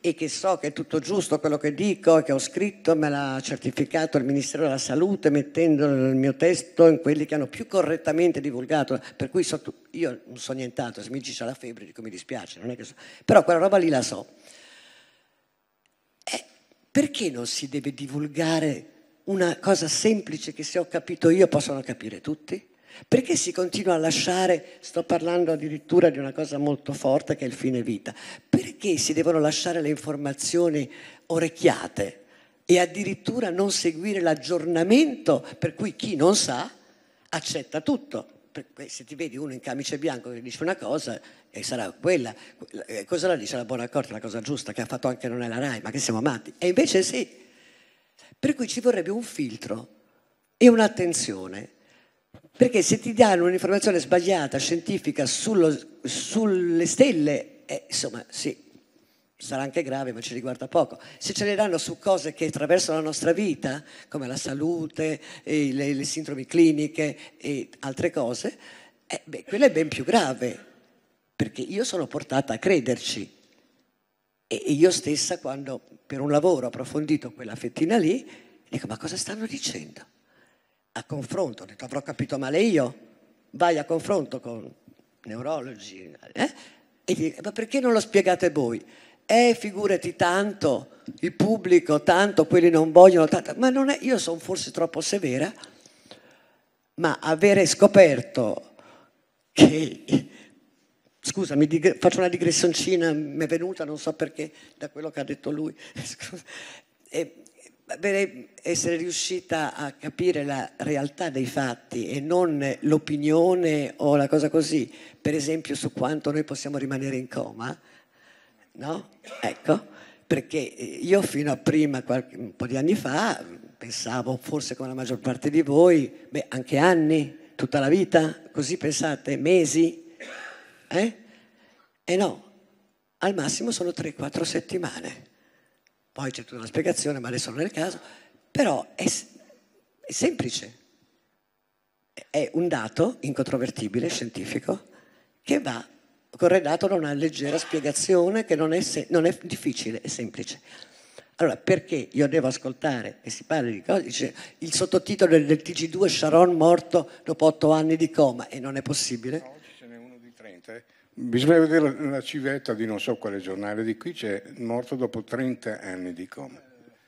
e che so che è tutto giusto quello che dico e che ho scritto, me l'ha certificato il Ministero della Salute mettendo il mio testo in quelli che hanno più correttamente divulgato, per cui so io non so nient'altro, se mi dice la febbre dico mi dispiace, so. però quella roba lì la so. Eh, perché non si deve divulgare una cosa semplice che se ho capito io possono capire tutti? Perché si continua a lasciare, sto parlando addirittura di una cosa molto forte che è il fine vita, perché si devono lasciare le informazioni orecchiate e addirittura non seguire l'aggiornamento per cui chi non sa accetta tutto? Perché se ti vedi uno in camice bianco che dice una cosa e eh, sarà quella, eh, cosa la dice la buona corte, la cosa giusta che ha fatto anche non è la RAI, ma che siamo amati. E invece sì. Per cui ci vorrebbe un filtro e un'attenzione perché se ti danno un'informazione sbagliata, scientifica, sullo, sulle stelle, eh, insomma, sì, sarà anche grave, ma ci riguarda poco. Se ce le danno su cose che attraversano la nostra vita, come la salute, eh, le, le, sindromi cliniche e altre cose, eh, beh, quello è ben più grave, perché io sono portata a crederci. E, e io stessa, quando per un lavoro ho approfondito quella fettina lì, dico: Ma cosa stanno dicendo? a confronto, ho detto avrò capito male io, vai a confronto con neurologi eh? e dico ma perché non lo spiegate voi? Eh, figurati tanto, il pubblico tanto, quelli non vogliono tanto, ma non è, io sono forse troppo severa, ma avere scoperto che, scusami, faccio una digressioncina, mi è venuta, non so perché, da quello che ha detto lui, scusa, eh, essere riuscita a capire la realtà dei fatti e non l'opinione o la cosa così, per esempio su quanto noi possiamo rimanere in coma, no? Ecco, perché io fino a prima, un po' di anni fa, pensavo, forse come la maggior parte di voi, beh, anche anni, tutta la vita, così pensate, mesi, eh? E no, al massimo sono 3-4 settimane poi c'è tutta una spiegazione, ma adesso non è il caso, però è, è semplice. È un dato incontrovertibile, scientifico, che va corredato da una leggera spiegazione che non è, non è difficile, è semplice. Allora, perché io devo ascoltare che si parli di cose? Dice, il sottotitolo del, del TG2 Sharon morto dopo otto anni di coma e non è possibile? No, oggi ce n'è uno di 30. Eh? Bisogna vedere la civetta di non so quale giornale di qui, c'è morto dopo 30 anni di coma.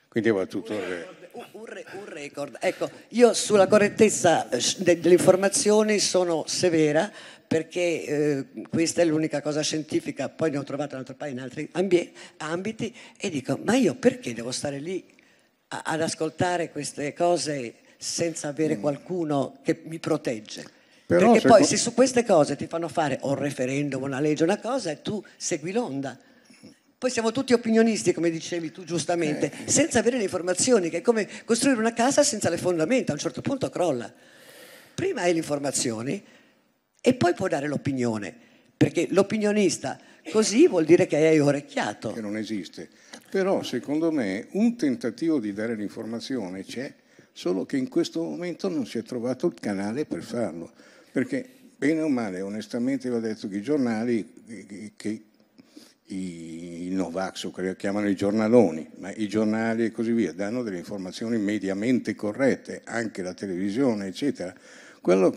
Quindi aveva tutto Un, re, un, record. Ecco, io sulla correttezza eh, delle informazioni sono severa perché eh, questa è l'unica cosa scientifica, poi ne ho trovato trovata in altri ambiti e dico, ma io perché devo stare lì a, ad ascoltare queste cose senza avere mm. qualcuno che mi protegge? Però Perché poi se su queste cose ti fanno fare un referendum, una legge, una cosa, e tu segui l'onda. Poi siamo tutti opinionisti, come dicevi tu giustamente, eh. senza avere le informazioni, che è come costruire una casa senza le fondamenta, a un certo punto crolla. Prima hai le informazioni e poi può dare l'opinione, perché l'opinionista così vuol dire che hai orecchiato. Che non esiste. Però secondo me un tentativo di dare l'informazione c'è, solo che in questo momento non si è trovato il canale per farlo. Perché bene o male, onestamente ho detto che i giornali eh, che i Novax chiamano i giornaloni, ma i giornali e così via danno delle informazioni mediamente corrette, anche la televisione, eccetera. Quello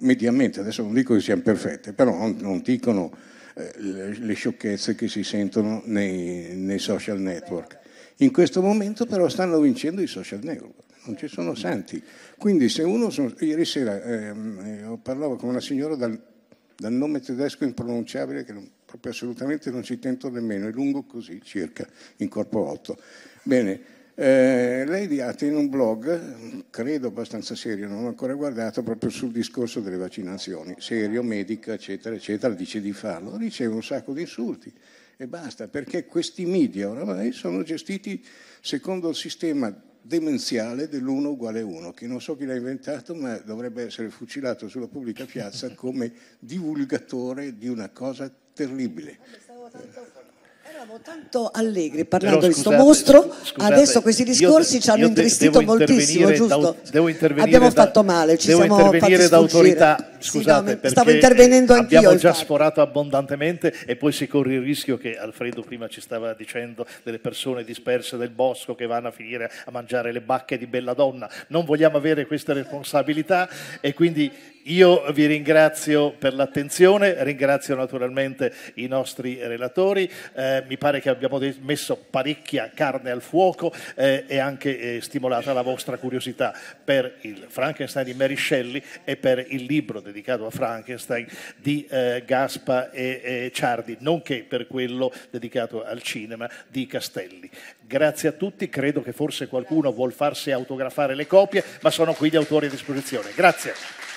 mediamente, adesso non dico che siano perfette, però non, non dicono eh, le, le, sciocchezze che si sentono nei, nei social network. In questo momento però stanno vincendo i social network non ci sono santi. Quindi se uno, ieri sera eh, parlavo con una signora dal, dal nome tedesco impronunciabile che non, proprio assolutamente non ci tento nemmeno, è lungo così circa, in corpo 8. Bene, eh, lei ha in un blog, credo abbastanza serio, non l'ho ancora guardato, proprio sul discorso delle vaccinazioni, serio, medica, eccetera, eccetera, dice di farlo, riceve un sacco di insulti e basta, perché questi media oramai sono gestiti secondo il sistema demenziale dell'1 uguale 1, che non so chi l'ha inventato, ma dovrebbe essere fucilato sulla pubblica piazza come divulgatore di una cosa terribile. Eravamo tanto allegri parlando scusate, di questo mostro, scusate, adesso questi discorsi io, ci hanno intristito moltissimo, giusto? Da, Abbiamo da, fatto male, ci devo siamo intervenire d'autorità scusate, sì, no, stavo intervenendo anch'io. Abbiamo già infatti. sforato abbondantemente e poi si corre il rischio che Alfredo prima ci stava dicendo delle persone disperse del bosco che vanno a finire a mangiare le bacche di bella donna. Non vogliamo avere queste responsabilità e quindi io vi ringrazio per l'attenzione, ringrazio naturalmente i nostri relatori, eh, mi pare che abbiamo messo parecchia carne al fuoco eh, e anche eh, stimolata la vostra curiosità per il Frankenstein di Mary Shelley e per il libro del dedicato a Frankenstein di eh, Gaspa e, e Ciardi, nonché per quello dedicato al cinema di Castelli. Grazie a tutti, credo che forse qualcuno vuol farsi autografare le copie, ma sono qui gli autori a disposizione. Grazie.